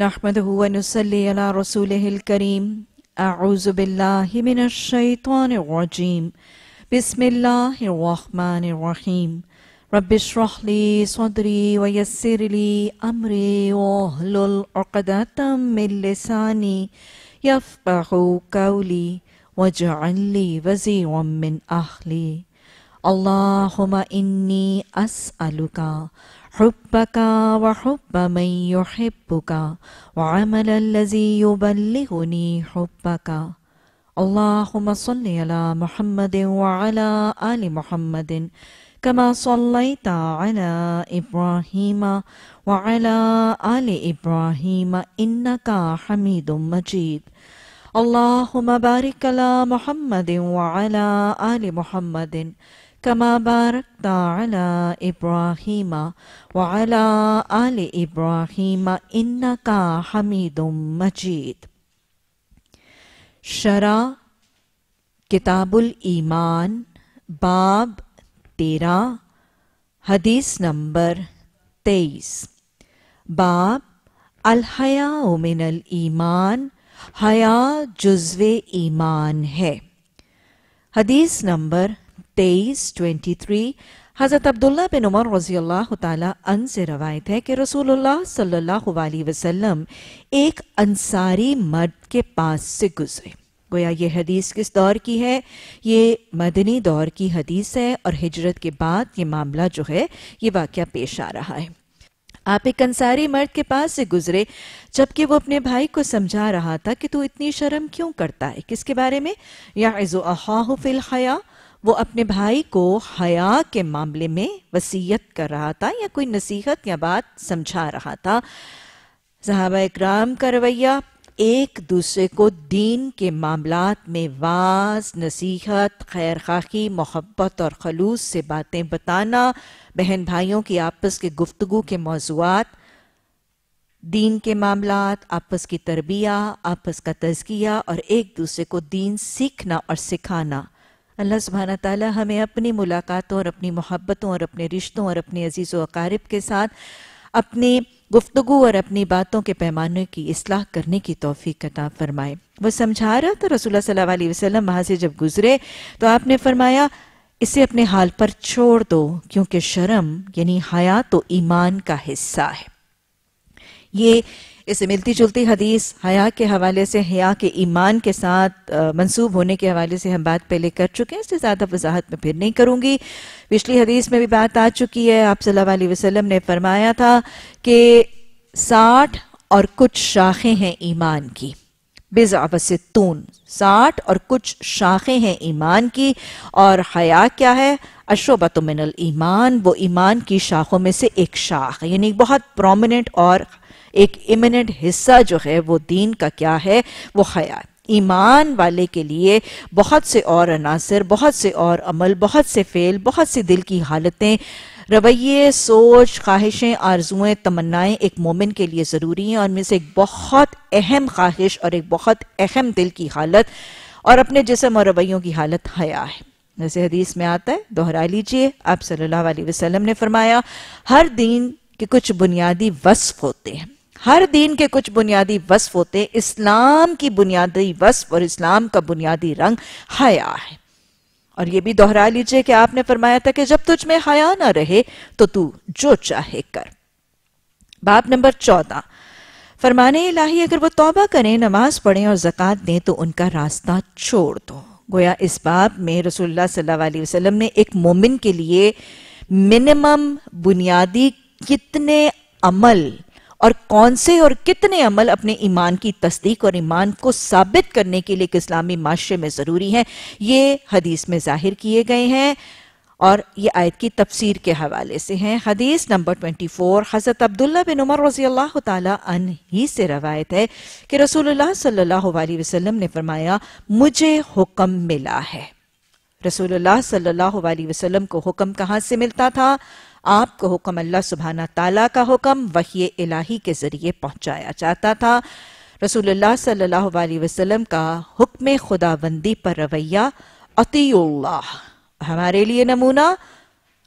नहमदूनसल्ला रसूल करीम आउज़बिल्लाशैतरजीम बसमीम रबिशरहली सदरी वयसरली अमरे ओहलतमिलसानी यफ़ाहू कौली वजअली वज़ी मिन आहली अल्लाहुम्मा इन्नी असअलुका حبك وحب من يحبك وعمل الذي يبلغني حبك اللهم صل على محمد وعلى آل محمد كما صليت على إبراهيم وعلى آل إبراهيم إنك حميد مجيد اللهم بارك على محمد وعلى آل محمد كما باركت على إبراهيم وعلى آل إبراهيم إنك حميد مجيد शरा किताबुल ईमान बाब तेरह हदीस नंबर तेईस बाब अलहया मिनल ईमान हया जुज्व ईमान है हदीस नंबर तेईस ट्वेंटी थ्री हज़रत अब्दुल्ला बिन उमर रजी अल्लाह तन से रवायत है कि रसूलुल्लाह सल्लल्लाहु अलैहि वसल्लम एक अंसारी मर्द के पास से गुजरे गोया ये हदीस किस दौर की है ये मदनी दौर की हदीस है और हिजरत के बाद ये मामला जो है ये वाक़ पेश आ रहा है आप एक अंसारी मर्द के पास से गुजरे जबकि वो अपने भाई को समझा रहा था कि तू इतनी शर्म क्यों करता है किसके बारे में या इज़ो अहा फिलहया वो अपने भाई को हया के मामले में वसीयत कर रहा था या कोई नसीहत या बात समझा रहा था सहाबा इक्राम का रवैया एक दूसरे को दीन के मामला में वाज नसीहत खैर खाकी मोहब्बत और खलूस से बातें बताना बहन भाइयों की आपस के गुफ्तगु के मौजूद दीन के मामला आपस की तरबिया आपस का तजकिया और एक दूसरे को दीन सीखना और सिखाना अल्लाह सुबहाना ताली हमें अपनी मुलाकातों और अपनी मोहब्बतों और अपने रिश्तों और अपने अजीज़ वकारब के साथ अपनी गुफ्तगु और अपनी बातों के पैमाने की असलाह करने की तोफ़ी कता फरमाए वह समझा रहा था रसोल्ला सल्ला वसलम वहाँ से जब गुजरे तो आपने फरमाया इसे अपने हाल पर छोड़ दो क्योंकि शर्म यानी हया तो ईमान का हिस्सा है ये इसे मिलती जुलती हदीस हया के हवाले से हया के ईमान के साथ मंसूब होने के हवाले से हम बात पहले कर चुके हैं इससे ज़्यादा वजाहत मैं फिर नहीं करूँगी पिछली हदीस में भी बात आ चुकी है आप सल्लल्लाहु अलैहि वसल्लम ने फरमाया था कि साठ और कुछ शाखें हैं ईमान की बिजाबसतून साठ और कुछ शाखें हैं ईमान की और हया क्या है अशोबतमिनल ईमान वो ईमान की शाखों में से एक शाख यानी बहुत प्रोमिनेंट और एक इमिनेंट हिस्सा जो है वो दीन का क्या है वो हयात ईमान वाले के लिए बहुत से और अनासर बहुत से और अमल बहुत से फ़ेल बहुत से दिल की हालतें रवैये सोच ख्वाहिशें आरजुएं तमन्नाएं एक मोमिन के लिए ज़रूरी हैं और में से एक बहुत अहम ख्वाहिश और एक बहुत अहम दिल की हालत और अपने जिसम और रवैयों की हालत हया है जैसे हदीस में आता है दोहरा लीजिए आप सल्लल्लाहु अलैहि वसल्लम ने फरमाया हर दीन के कुछ बुनियादी वस्फ होते हैं हर दीन के कुछ बुनियादी वस्फ होते हैं इस्लाम की बुनियादी वस्फ और इस्लाम का बुनियादी रंग हया है और ये भी दोहरा लीजिए कि आपने फरमाया था कि जब तुझ में हया ना रहे तो तू जो चाहे कर बाप नंबर चौदह फरमाने लाही अगर वो तौबा करें नमाज पढ़ें और जक़ात दें तो उनका रास्ता छोड़ दो गोया इस बाप में रसोल्ला सल्लल्लाहु ने एक मोमिन के लिए मिनिमम बुनियादी कितने अमल और कौन से और कितने अमल अपने ईमान की तस्दीक और ईमान को साबित करने के लिए एक इस्लामी माशरे में ज़रूरी हैं ये हदीस में जाहिर किए गए हैं और ये आयत की तफसीर के हवाले से हैं हदीस नंबर 24 हज़रत अब्दुल्ला बिन उमर रजी अल्लाह तन ही से रवायत है कि रसूलुल्लाह सल्लल्लाहु अलैहि वसल्लम ने फरमाया मुझे हुक्म मिला है रसूलुल्लाह सल्लल्लाहु अलैहि वसल्लम को हुक्म कहाँ से मिलता था आपको हुक्म अल्लाह सुबहाना ताला का हुक्म वही इलाही के ज़रिए पहुंचाया जाता था रसूलुल्लाह सल्लल्लाहु अलैहि वसल्लम का हुक्म खुदाबंदी पर रवैया अतीउल्लाह हमारे लिए नमूना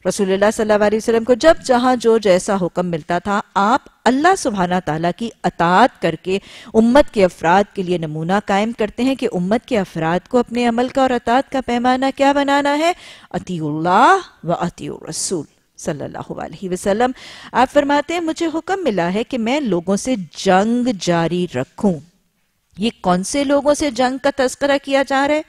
रसूलुल्लाह सल्लल्लाहु अलैहि वसल्लम को जब जहां जो जैसा हुक्म मिलता था आप अल्लाह सुबहाना ताला की अतात करके उम्मत के अफराद के लिए नमूना कायम करते हैं कि उम्मत के अफराद को अपने अमल का और अतात का पैमाना क्या बनाना है अतीउल्लाह व अती रसूल सल्लाम आप फरमाते हैं मुझे हुक्म मिला है कि मैं लोगों से जंग जारी रखू ये कौन से लोगों से जंग का तस्करा किया जा रहा है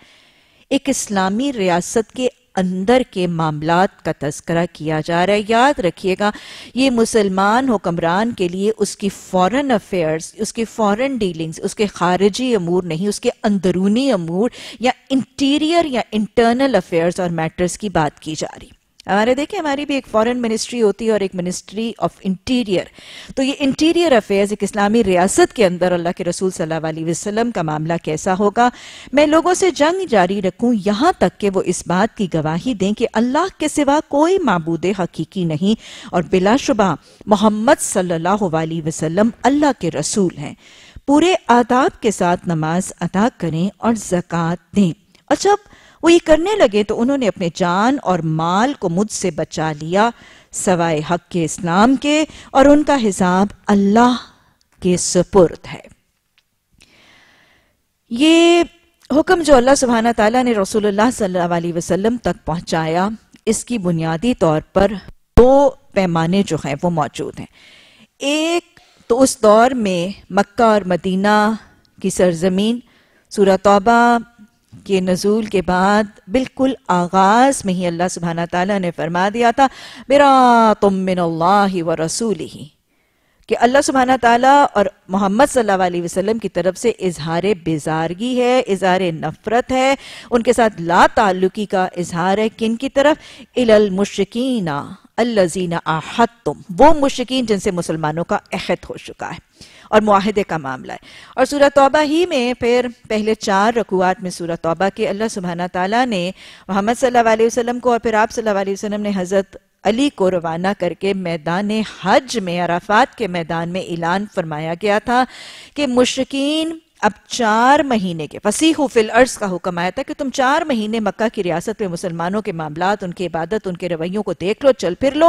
एक इस्लामी रियासत के अंदर के मामला का तस्करा किया जा रहा है याद रखिएगा ये मुसलमान हुक्मरान के लिए उसकी फॉरेन अफेयर्स उसके फॉरेन डीलिंग्स उसके खारजी अमूर नहीं उसके अंदरूनी अमूर या इंटीरियर या इंटरनल अफेयर्स और मैटर्स की बात की जा रही हमारे देखिए हमारी भी एक फॉरेन मिनिस्ट्री होती है और एक मिनिस्ट्री ऑफ इंटीरियर तो ये इंटीरियर अफेयर्स एक इस्लामी रियासत के अंदर अल्लाह के रसूल सल्लल्लाहु अलैहि वसल्लम का मामला कैसा होगा मैं लोगों से जंग जारी रखूं यहाँ तक कि वो इस बात की गवाही दें कि अल्लाह के सिवा कोई मबूद हकीकी नहीं और बिलाशुबा मोहम्मद सल्लल्लाहु अलैहि वसल्लम अल्लाह के रसूल हैं पूरे आदाब के साथ नमाज अदा करें और जक़ात दें अच्छा वो ये करने लगे तो उन्होंने अपने जान और माल को मुझसे बचा लिया सवाए हक के इस्लाम के और उनका हिसाब अल्लाह के सुपुर्द है ये हुक्म जो अल्लाह सुबहाना तला ने रसूलुल्लाह सल्लल्लाहु अलैहि वसल्लम तक पहुंचाया इसकी बुनियादी तौर पर दो पैमाने जो हैं वो मौजूद हैं एक तो उस दौर में मक्का और मदीना की सरजमीन सूरतौबा के नज़ूल के बाद बिल्कुल आगाज़ में ही अल्लाह सुबहाना तला ने फरमा दिया था मेरा तुम मिन व रसूल ही कि अल्लाह सुबहाना तला और मोहम्मद सल्लल्लाहु वसल्लम की तरफ से इजहार बेजारगी है इजहार नफ़रत है उनके साथ ला तल्लुकी का इजहार है किन की तरफ इलल मुशकीना आहत तुम वो मुशकिन जिनसे मुसलमानों का अहद हो चुका है और माहदे का मामला है और सूरत तौबा ही में फिर पहले चार रकूआत में सूरत तौबा के अल्लाह सुबहाना तला ने मोहम्मद सल्लल्लाहु को और फिर आप सल्लल्लाहु ने हज़रत अली को रवाना करके मैदान हज में अराफात के मैदान में ऐलान फरमाया गया था कि मुश्किन अब चार महीने के फसीह फिल अर्ज का हुक्म आया था कि तुम चार महीने मक्का की रियासत में मुसलमानों के मामला उनकी इबादत उनके रवैयों को देख लो चल फिर लो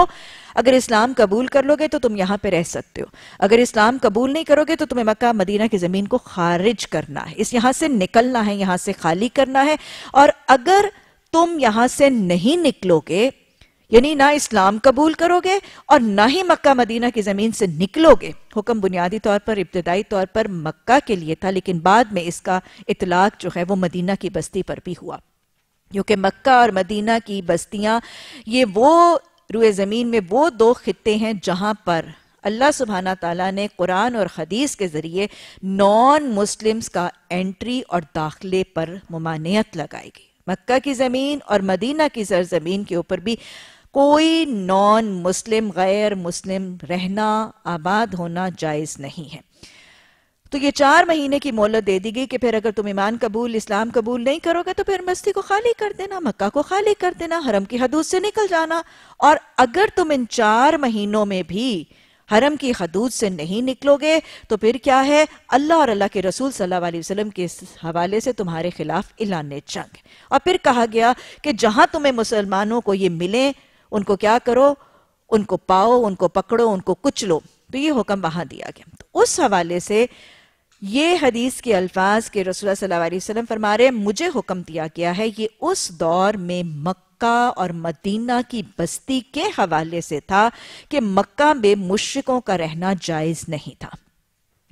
अगर इस्लाम कबूल कर लोगे तो तुम यहां पे रह सकते हो अगर इस्लाम कबूल नहीं करोगे तो तुम्हें मक्का मदीना की ज़मीन को खारिज करना है इस यहां से निकलना है यहां से खाली करना है और अगर तुम यहां से नहीं निकलोगे यानी ना इस्लाम कबूल करोगे और ना ही मक्का मदीना की ज़मीन से निकलोगे हुक्म बुनियादी तौर पर इब्तदाई तौर पर मक्का के लिए था लेकिन बाद में इसका इतलाक जो है वो मदीना की बस्ती पर भी हुआ क्योंकि मक्का और मदीना की बस्तियां ये वो रुए ज़मीन में वो दो खत्े हैं जहां पर अल्लाह सुबहाना तला ने कुरान और हदीस के ज़रिए नॉन मुस्लिम्स का एंट्री और दाखिले पर ममानियत लगाएगी गई मक्का की ज़मीन और मदीना की सरज़मीन के ऊपर भी कोई नॉन मुस्लिम गैर मुस्लिम रहना आबाद होना जायज़ नहीं है तो ये चार महीने की मोहलत दे दी गई कि फिर अगर तुम ईमान कबूल इस्लाम कबूल नहीं करोगे तो फिर मस्ती को खाली कर देना मक्का को खाली कर देना हरम की हदूद से निकल जाना और अगर तुम इन चार महीनों में भी हरम की हदूद से नहीं निकलोगे तो फिर क्या है अल्लाह और अल्लाह के रसूल सल्लल्लाहु अलैहि वसल्लम के हवाले से तुम्हारे खिलाफ इलान जंग और फिर कहा गया कि जहां तुम्हें मुसलमानों को ये मिले उनको क्या करो उनको पाओ उनको पकड़ो उनको कुचलो तो ये हुक्म वहां दिया गया तो उस हवाले से ये हदीस के अल्फाज के रसुल्ला सल्लल्लाहु अलैहि वसल्लम फरमा रहे मुझे हुक्म दिया गया है ये उस दौर में मक्का और मदीना की बस्ती के हवाले से था कि मक्का में मुशरकों का रहना जायज़ नहीं था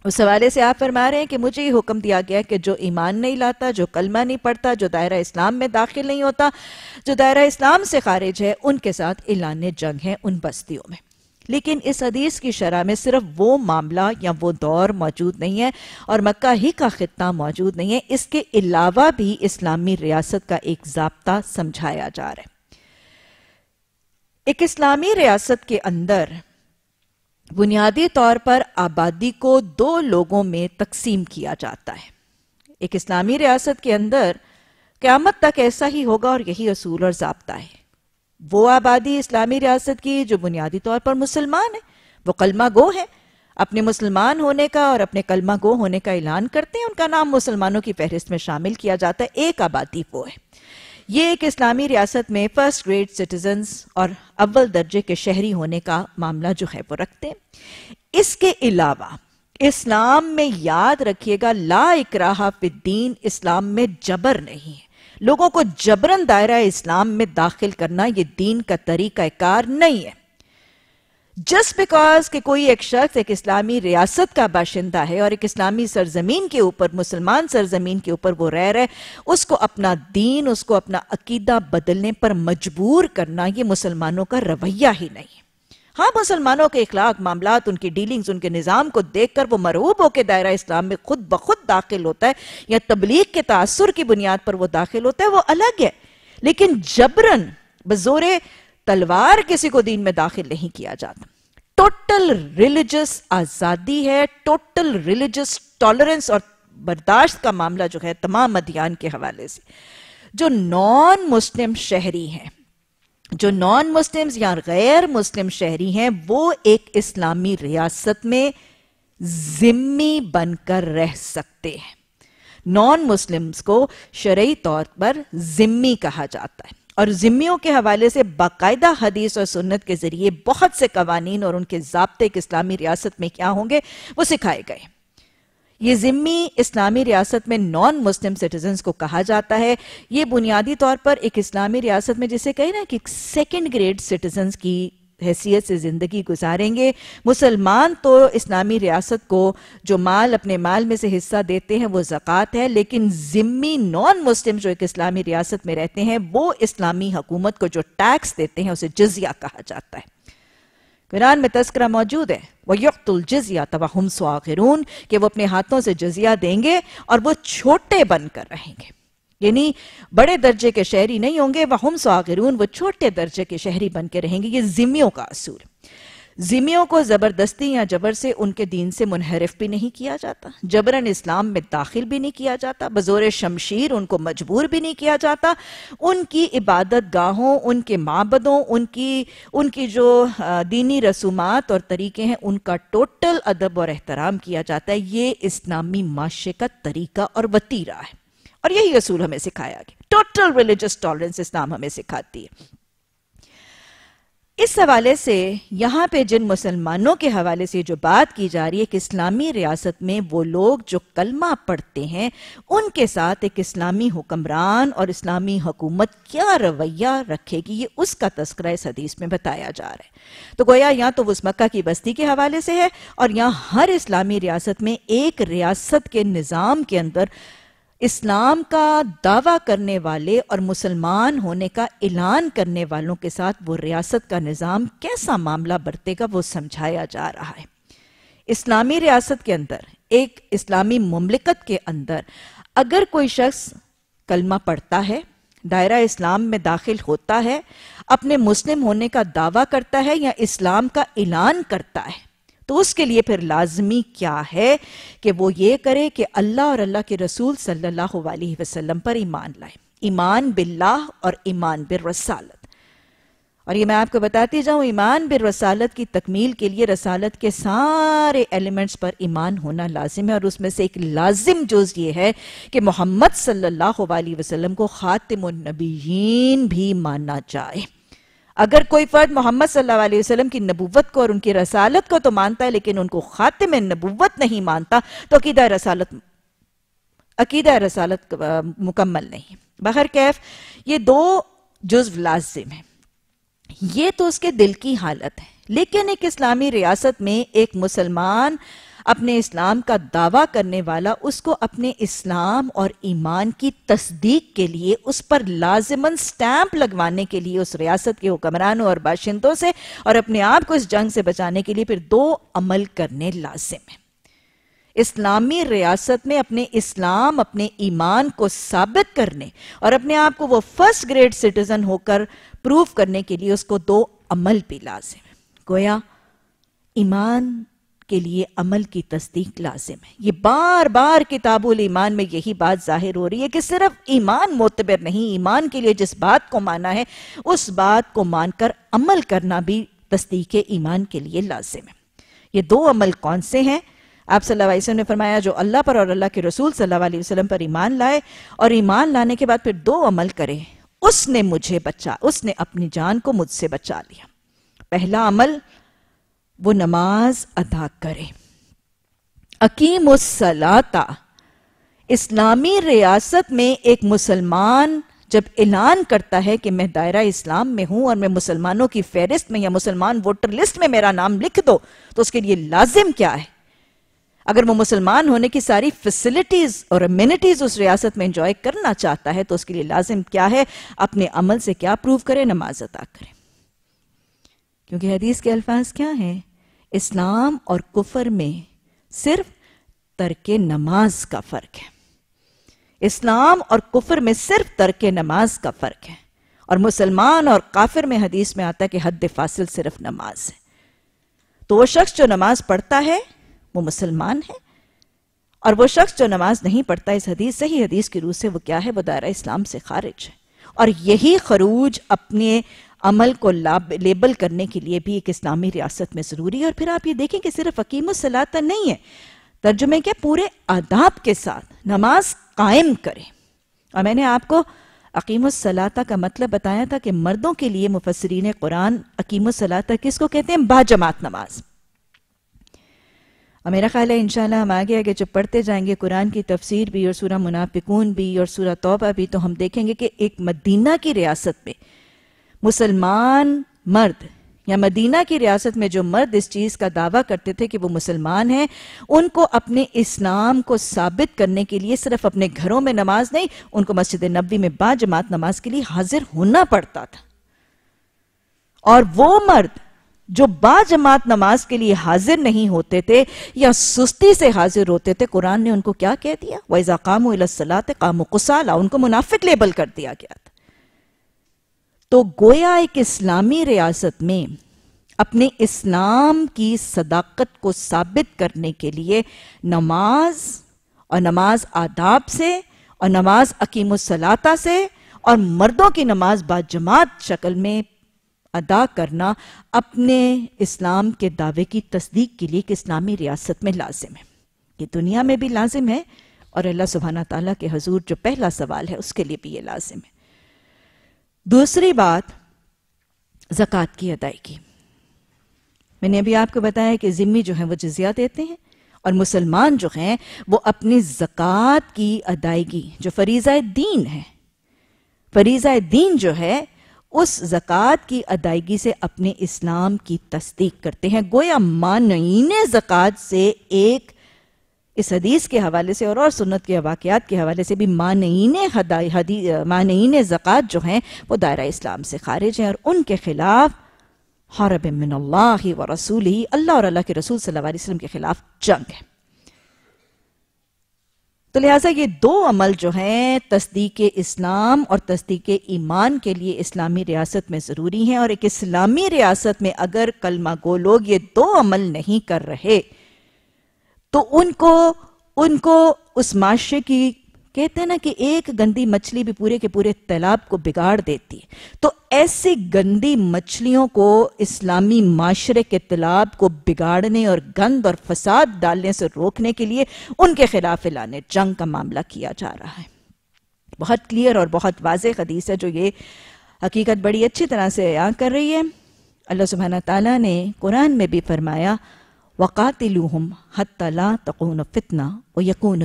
उस हवाले से आप फरमा रहे हैं कि मुझे ये हुक्म दिया गया है कि जो ईमान नहीं लाता जो कलमा नहीं पढ़ता जो दायरा इस्लाम में दाखिल नहीं होता जो दायरा इस्लाम से खारिज है उनके साथ ऐलान जंग है उन बस्तियों में लेकिन इस हदीस की शरह में सिर्फ वो मामला या वो दौर मौजूद नहीं है और मक्का ही का ख़त्ता मौजूद नहीं है इसके अलावा भी इस्लामी रियासत का एक जबता समझाया जा रहा है एक इस्लामी रियासत के अंदर बुनियादी तौर पर आबादी को दो लोगों में तकसीम किया जाता है एक इस्लामी रियासत के अंदर क़्यामत तक ऐसा ही होगा और यही असूल और जबता है वो आबादी इस्लामी रियासत की जो बुनियादी तौर पर मुसलमान है वो कलमा गो है अपने मुसलमान होने का और अपने कलमा गो होने का ऐलान करते हैं उनका नाम मुसलमानों की फहरिस्त में शामिल किया जाता है एक आबादी वो है ये एक इस्लामी रियासत में फर्स्ट ग्रेड सिटीजन और अव्वल दर्जे के शहरी होने का मामला जो है वो रखते हैं इसके अलावा इस्लाम में याद रखिएगा ला इकराहा फिद्दीन इस्लाम में जबर नहीं है लोगों को जबरन दायरा इस्लाम में दाखिल करना ये दीन का तरीका कार नहीं है जस्ट बिकॉज के कोई एक शख्स एक इस्लामी रियासत का बाशिंदा है और एक इस्लामी सरजमीन के ऊपर मुसलमान सरजमीन के ऊपर वो रह रहे उसको अपना दीन उसको अपना अकीदा बदलने पर मजबूर करना ये मुसलमानों का रवैया ही नहीं हाँ मुसलमानों के इखलाक मामला उनकी डीलिंग्स उनके निज़ाम को देखकर कर वो मरहूब के दायरा इस्लाम में खुद ब खुद दाखिल होता है या तबलीग के तासर की बुनियाद पर वो दाखिल होता है वो अलग है लेकिन जबरन बजोरे तलवार किसी को दीन में दाखिल नहीं किया जाता टोटल रिलीजियस आज़ादी है टोटल रिलीजियस टॉलरेंस और बर्दाश्त का मामला जो है तमाम अध्ययन के हवाले से जो नॉन मुस्लिम शहरी हैं जो नॉन मुस्लिम या गैर मुस्लिम शहरी हैं वो एक इस्लामी रियासत में जिम्मी बनकर रह सकते हैं नॉन मुस्लिम्स को शरय तौर पर जिम्मी कहा जाता है और जिम्मियों के हवाले से बाकायदा हदीस और सुन्नत के जरिए बहुत से कवानीन और उनके जबते इस्लामी रियासत में क्या होंगे वो सिखाए गए ये जिम्मी इस्लामी रियासत में नॉन मुस्लिम सिटीजन को कहा जाता है ये बुनियादी तौर पर एक इस्लामी रियासत में जिसे कहे ना कि सेकेंड ग्रेड सिटीजन की हैसियत से ज़िंदगी गुजारेंगे मुसलमान तो इस्लामी रियासत को जो माल अपने माल में से हिस्सा देते हैं वो जक़ात है लेकिन ज़िम्मी नॉन मुस्लिम जो एक इस्लामी रियासत में रहते हैं वो इस्लामी हुकूमत को जो टैक्स देते हैं उसे जजिया कहा जाता है कुरान में तस्करा मौजूद है वह युक्तुल जजिया तवा हम स्वागिरून वो अपने हाथों से जजिया देंगे और वो छोटे बनकर रहेंगे यानी बड़े दर्जे के शहरी नहीं होंगे वह हम सागिरून वो छोटे दर्जे के शहरी बन के रहेंगे ये जिमियों का असूल जिमियों को ज़बरदस्ती या जबर से उनके दीन से मुनहरफ भी नहीं किया जाता जबरन इस्लाम में दाखिल भी नहीं किया जाता बज़ोर शमशीर उनको मजबूर भी नहीं किया जाता उनकी इबादत गाहों उनके माबदों उनकी उनकी जो दीनी रसूमात और तरीके हैं उनका टोटल अदब और एहतराम किया जाता है ये इस्लामी माशे का तरीका और वतीरा है और यही असूल हमें सिखाया गया टोटल रिलीजियस टॉलरेंस इस्लाम हमें सिखाती है इस हवाले से यहाँ पे जिन मुसलमानों के हवाले से जो बात की जा रही है कि इस्लामी रियासत में वो लोग जो कलमा पढ़ते हैं उनके साथ एक इस्लामी हुक्मरान और इस्लामी हुकूमत क्या रवैया रखेगी ये उसका तस्करा इस हदीस में बताया जा रहा है तो गोया यहाँ तो उस मक्का की बस्ती के हवाले से है और यहाँ हर इस्लामी रियासत में एक रियासत के निज़ाम के अंदर इस्लाम का दावा करने वाले और मुसलमान होने का ऐलान करने वालों के साथ वो रियासत का निज़ाम कैसा मामला बरतेगा वो समझाया जा रहा है इस्लामी रियासत के अंदर एक इस्लामी ममलिकत के अंदर अगर कोई शख्स कलमा पढ़ता है दायरा इस्लाम में दाखिल होता है अपने मुस्लिम होने का दावा करता है या इस्लाम का ऐलान करता है तो उसके लिए फिर लाजमी क्या है कि वो ये करे कि अल्लाह और अल्लाह के रसूल सल्लल्लाहु अलैहि वसल्लम पर ईमान लाए ईमान बिल्लाह और ईमान बिर रसालत और ये मैं आपको बताती जाऊं ईमान बिर रसालत की तकमील के लिए रसालत के सारे एलिमेंट्स पर ईमान होना लाजिम है और उसमें से एक लाजिम जुज ये है कि मोहम्मद सल्लल्लाहु अलैहि वसल्लम को खातिम नबीन भी माना जाए अगर कोई फर्द मोहम्मद वसल्लम की नबूवत को और उनकी रसालत को तो मानता है लेकिन उनको खाते में नबूवत नहीं मानता तो अकीदा रसालत अकीदा रसालत मुकम्मल नहीं बहर कैफ ये दो जुज्व लाजिम है ये तो उसके दिल की हालत है लेकिन एक इस्लामी रियासत में एक मुसलमान अपने इस्लाम का दावा करने वाला उसको अपने इस्लाम और ईमान की तस्दीक के लिए उस पर लाजमन स्टैंप लगवाने के लिए उस रियासत के हुक्मरानों और बाशिंदों से और अपने आप को इस जंग से बचाने के लिए फिर दो अमल करने लाजिम है इस्लामी रियासत में अपने इस्लाम अपने ईमान को साबित करने और अपने आप को वो फर्स्ट ग्रेड सिटीजन होकर प्रूव करने के लिए उसको दो अमल भी लाजिम है गोया ईमान के लिए अमल की तस्दीक लाजिम है ये बार बार किताबुल ईमान में यही बात जाहिर हो रही है कि सिर्फ ईमान मोतबर नहीं ईमान के लिए जिस बात को माना है उस बात को मानकर अमल करना भी तस्दीक ईमान के लिए लाजिम है ये दो अमल कौन से हैं आप सल्लल्लाहु अलैहि वसल्लम ने फरमाया जो अल्लाह पर और अल्लाह के रसूल सल्लल्लाहु अलैहि वसल्लम पर ईमान लाए और ईमान लाने के बाद फिर दो अमल करे उसने मुझे बचा उसने अपनी जान को मुझसे बचा लिया पहला अमल वो नमाज अदा करें अकीम सलाता इस्लामी रियासत में एक मुसलमान जब ऐलान करता है कि मैं दायरा इस्लाम में हूं और मैं मुसलमानों की फहरिस्त में या मुसलमान वोटर लिस्ट में मेरा नाम लिख दो तो उसके लिए लाजिम क्या है अगर वो मुसलमान होने की सारी फैसिलिटीज और अम्यूनिटीज उस रियासत में इंजॉय करना चाहता है तो उसके लिए लाजिम क्या है अपने अमल से क्या प्रूव करे नमाज अदा करें क्योंकि हदीस के अल्फाज क्या हैं इस्लाम और कुफर में सिर्फ तर्क नमाज का फ़र्क है इस्लाम और कुफर में सिर्फ तर्क नमाज का फ़र्क है और मुसलमान और काफिर में हदीस में आता है कि हद फासिल सिर्फ नमाज है तो वो शख्स जो नमाज पढ़ता है वो मुसलमान है और वो शख्स जो नमाज नहीं पढ़ता इस हदीस सही हदीस की रूह से वो क्या है वो दायरा इस्लाम से खारिज है और यही खरूज अपने अमल को लेबल करने के लिए भी एक इस्लामी रियासत में ज़रूरी है और फिर आप ये देखें कि सिर्फ अकीम सलाता तो नहीं है तर्जुमे क्या पूरे आदाब के साथ नमाज कायम करें और मैंने आपको अकीम सलाता का मतलब बताया था कि मर्दों के लिए मुफसरीन कुरान अकीम सलाता किसको कहते हैं बाजमात नमाज और मेरा ख्याल है इनशाला हम आगे आगे जब पढ़ते जाएंगे कुरान की तफसीर भी और सूरह मुनाफिकून भी और सूरह तोबा भी तो हम देखेंगे कि एक मदीना की रियासत में मुसलमान मर्द या मदीना की रियासत में जो मर्द इस चीज का दावा करते थे कि वो मुसलमान हैं उनको अपने इस्लाम को साबित करने के लिए सिर्फ अपने घरों में नमाज नहीं उनको मस्जिद नबी में बाजमात नमाज के लिए हाजिर होना पड़ता था और वो मर्द जो बाजमात नमाज के लिए हाजिर नहीं होते थे या सुस्ती से हाजिर होते थे कुरान ने उनको क्या कह दिया वैजा कामू कामो कुसाला उनको मुनाफिक लेबल कर दिया गया था तो गोया एक इस्लामी रियासत में अपने इस्लाम की सदाकत को साबित करने के लिए नमाज और नमाज आदाब से और नमाज अकीमसलाता से और मर्दों की नमाज बाजमात शक्ल में अदा करना अपने इस्लाम के दावे की तस्दीक के लिए एक इस्लामी रियासत में लाजिम है ये दुनिया में भी लाजिम है और अल्लाह सुबहाना तला के हजूर जो पहला सवाल है उसके लिए भी ये लाजिम है दूसरी बात ज़क़़त की अदायगी मैंने अभी आपको बताया कि ज़िम्मी जो है वो जजिया देते हैं और मुसलमान जो हैं वो अपनी जक़ात की अदायगी जो फरीज़ा दीन है फरीज़ा दीन जो है उस ज़क़़त की अदायगी से अपने इस्लाम की तस्दीक करते हैं गोया मानईन ज़क़़त से एक इस हदीस के हवाले से और और सुन्नत के वाक़ात के हवाले से भी मानईन हदी मानईन ज़क़़त जो हैं वो दायरा इस्लाम से खारिज हैं और उनके ख़िलाफ़ हरब मिनल्ला व रसूल ही अल्लाह और अल्लाह के रसूल सल्लल्लाहु अलैहि वसल्लम के ख़िलाफ़ जंग है तो लिहाजा ये दो अमल जो हैं तस्दीक इस्लाम और तस्दीक ईमान के लिए इस्लामी रियासत में ज़रूरी हैं और एक इस्लामी रियासत में अगर कलमा गो लोग ये दो अमल नहीं कर रहे तो उनको उनको उस माशे की कहते हैं ना कि एक गंदी मछली भी पूरे के पूरे तालाब को बिगाड़ देती है तो ऐसी गंदी मछलियों को इस्लामी माशरे के तालाब को बिगाड़ने और गंद और फसाद डालने से रोकने के लिए उनके खिलाफ लाने जंग का मामला किया जा रहा है बहुत क्लियर और बहुत वाज हदीस है जो ये हकीकत बड़ी अच्छी तरह से अयां कर रही है अल्लाह सुबहाना तला ने कुरान में भी फरमाया वक़ातिलूहम हत्तला तकून फितना व यकून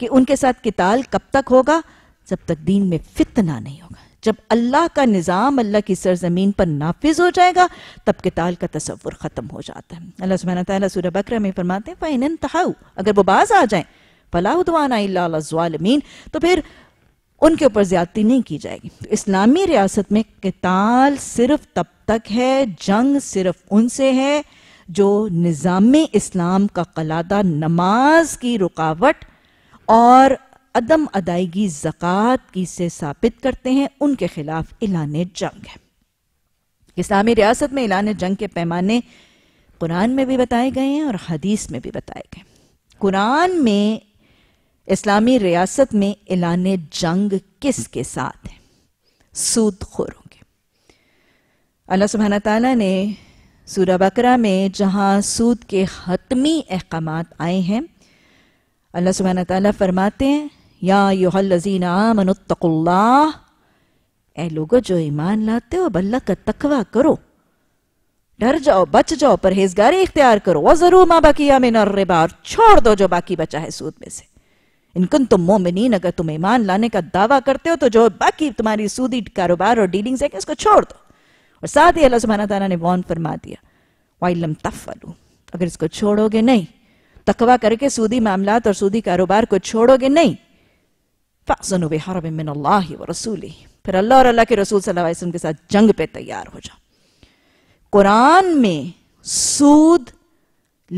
कि उनके साथ किताल कब तक होगा जब तक दीन में फितना नहीं होगा जब अल्लाह का निज़ाम अल्लाह की सरजमीन पर नाफिज हो जाएगा तब किताल का तस्वुर ख़त्म हो जाता है अल्लाह सुबहाना ताली बकर में फरमाते हैं फ़ैन तहाऊ अगर वो बाज आ जाएं फलाउदवानामीन तो फिर उनके ऊपर ज्यादती नहीं की जाएगी तो इस्लामी रियासत में किताल सिर्फ तब तक है जंग सिर्फ उनसे है जो निज़ाम इस्लाम का कलादा नमाज की रुकावट और अदम अदायगी जक़ात की से साबित करते हैं उनके खिलाफ ऐलान जंग है इस्लामी रियासत में ऐलान जंग के पैमाने कुरान में भी बताए गए हैं और हदीस में भी बताए गए कुरान में इस्लामी रियासत में ऐलान जंग किस के साथ है खोरों के अल्लाह सुबहाना तला ने सूर बकरा में जहाँ सूद के हतमी अहकाम आए हैं अल्लाह सुबह तरमाते फरमाते हैं या यूहलजीना मनतकुल्ला ए लोगो जो ईमान लाते हो बल्ला का तकवा करो डर जाओ बच जाओ परहेजगारी इख्तियार करो वह जरूर माँ बाकिया में नर्रेबा और छोड़ दो जो बाकी बचा है सूद में से इनकन तुम मोमिन अगर तुम ईमान लाने का दावा करते हो तो जो बाकी तुम्हारी सूदी कारोबार और डीलिंग्स है इसको छोड़ दो और साथ ही अल्लाह सुबहाना तला ने वॉन फरमा दिया वाइलम तफलू अगर इसको छोड़ोगे नहीं तकवा करके सूदी मामला और सूदी कारोबार को छोड़ोगे नहीं फ़ासनु बेहर मिन व रसूल फिर अल्लाह और अल्लाह के रसूल सल्लल्लाहु के साथ जंग पे तैयार हो जाओ कुरान में सूद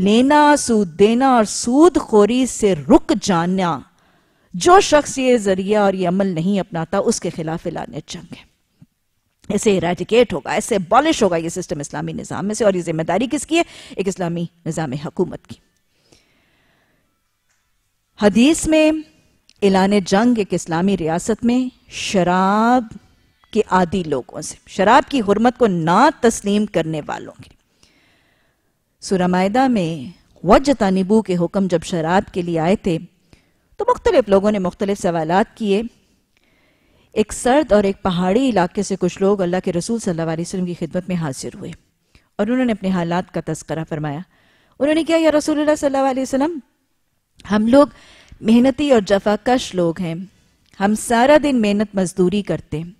लेना सूद देना और सूद खोरी से रुक जाना जो शख्स ये जरिया और ये अमल नहीं अपनाता उसके खिलाफ लाने जंग है इसे इराडिकेट होगा इसे बॉलिश होगा ये सिस्टम इस्लामी निज़ाम में से और ये जिम्मेदारी किसकी है एक इस्लामी निज़ाम हकूमत की हदीस में एलान जंग एक इस्लामी रियासत में शराब के आदि लोगों से शराब की हरमत को ना तस्लीम करने वालों की सुरमायदा में वजता निबू के हुक्म जब शराब के लिए आए थे तो मुख्तलिफ लोगों ने मुख्तलिफ सवाल किए एक सर्द और एक पहाड़ी इलाके से कुछ लोग अल्लाह के रसूल सल्लल्लाहु अलैहि वसल्लम की खिदमत में हाजिर हुए और उन्होंने अपने हालात का तस्करा फरमाया उन्होंने क्या या रसूल सल्लल्लाहु अलैहि वसल्लम हम लोग मेहनती और जफाकश लोग हैं हम सारा दिन मेहनत मजदूरी करते हैं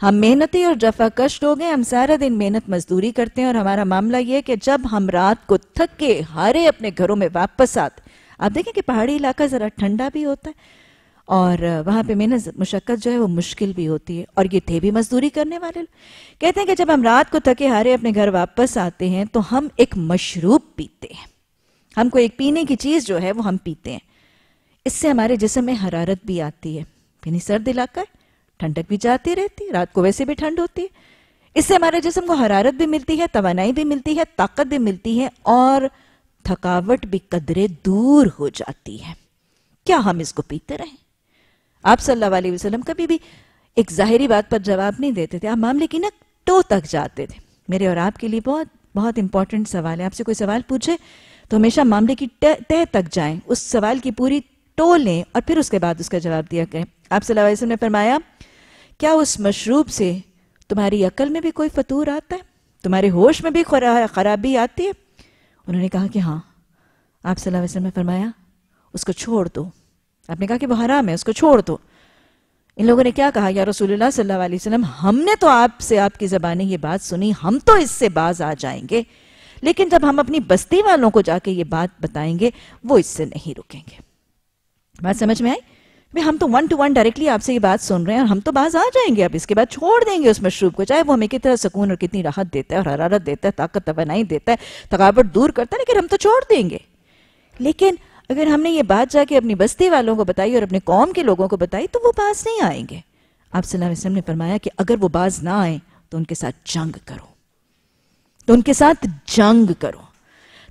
हम मेहनती और जफाकश लोग हैं हम सारा दिन मेहनत मजदूरी करते हैं और हमारा मामला यह है कि जब हम रात को थक के हारे अपने घरों में वापस आते आप देखें कि पहाड़ी इलाका ज़रा ठंडा भी होता है और वहाँ पे मेहनत मुशक्क़त जो है वो मुश्किल भी होती है और ये थे भी मजदूरी करने वाले कहते हैं कि जब हम रात को थके हारे अपने घर वापस आते हैं तो हम एक मशरूब पीते हैं हमको एक पीने की चीज़ जो है वो हम पीते हैं इससे हमारे जिसम में हरारत भी आती है यानी सर्द इलाका है ठंडक भी जाती रहती है रात को वैसे भी ठंड होती है इससे हमारे जिसम को हरारत भी मिलती है तोनाई भी मिलती है ताकत भी मिलती है और थकावट भी कदरे दूर हो जाती है क्या हम इसको पीते रहें आप सल्लल्लाहु अलैहि वसल्लम कभी भी एक जाहिरी बात पर जवाब नहीं देते थे आप मामले की ना टो तक जाते थे मेरे और आपके लिए बहुत बहुत इंपॉर्टेंट सवाल है आपसे कोई सवाल पूछे तो हमेशा मामले की तह तक जाएं उस सवाल की पूरी टो लें और फिर उसके बाद उसका जवाब दिया करें आप सल्लल्लाहु ने फरमाया क्या उस मशरूब से तुम्हारी अकल में भी कोई फतूर आता है तुम्हारे होश में भी खराबी आती है उन्होंने कहा कि हाँ आप सल्लल्लाहु अलैहि वसल्लम ने फरमाया उसको छोड़ दो आपने कहा कि वो हराम है उसको छोड़ दो इन लोगों ने क्या कहा या रसूलुल्लाह सल्लल्लाहु अलैहि वसल्लम हमने तो आपसे आपकी ज़बानी ये बात सुनी हम तो इससे बाज आ जाएंगे लेकिन जब हम अपनी बस्ती वालों को जाके ये बात बताएंगे वो इससे नहीं रुकेंगे बात समझ में आई भाई हम तो वन टू वन डायरेक्टली आपसे ये बात सुन रहे हैं और हम तो बाज आ जाएंगे अब इसके बाद छोड़ देंगे उस मशरूब को चाहे वो हमें कितना सुकून और कितनी राहत देता है और हरारत देता है ताकत तोनाई देता है थकावट दूर करता है लेकिन हम तो छोड़ देंगे लेकिन अगर हमने ये बात जाके अपनी बस्ती वालों को बताई और अपने कौम के लोगों को बताई तो वो बाज नहीं आएंगे आप सल्लम ने फरमाया कि अगर वो बाज ना आए तो उनके साथ जंग करो तो उनके साथ जंग करो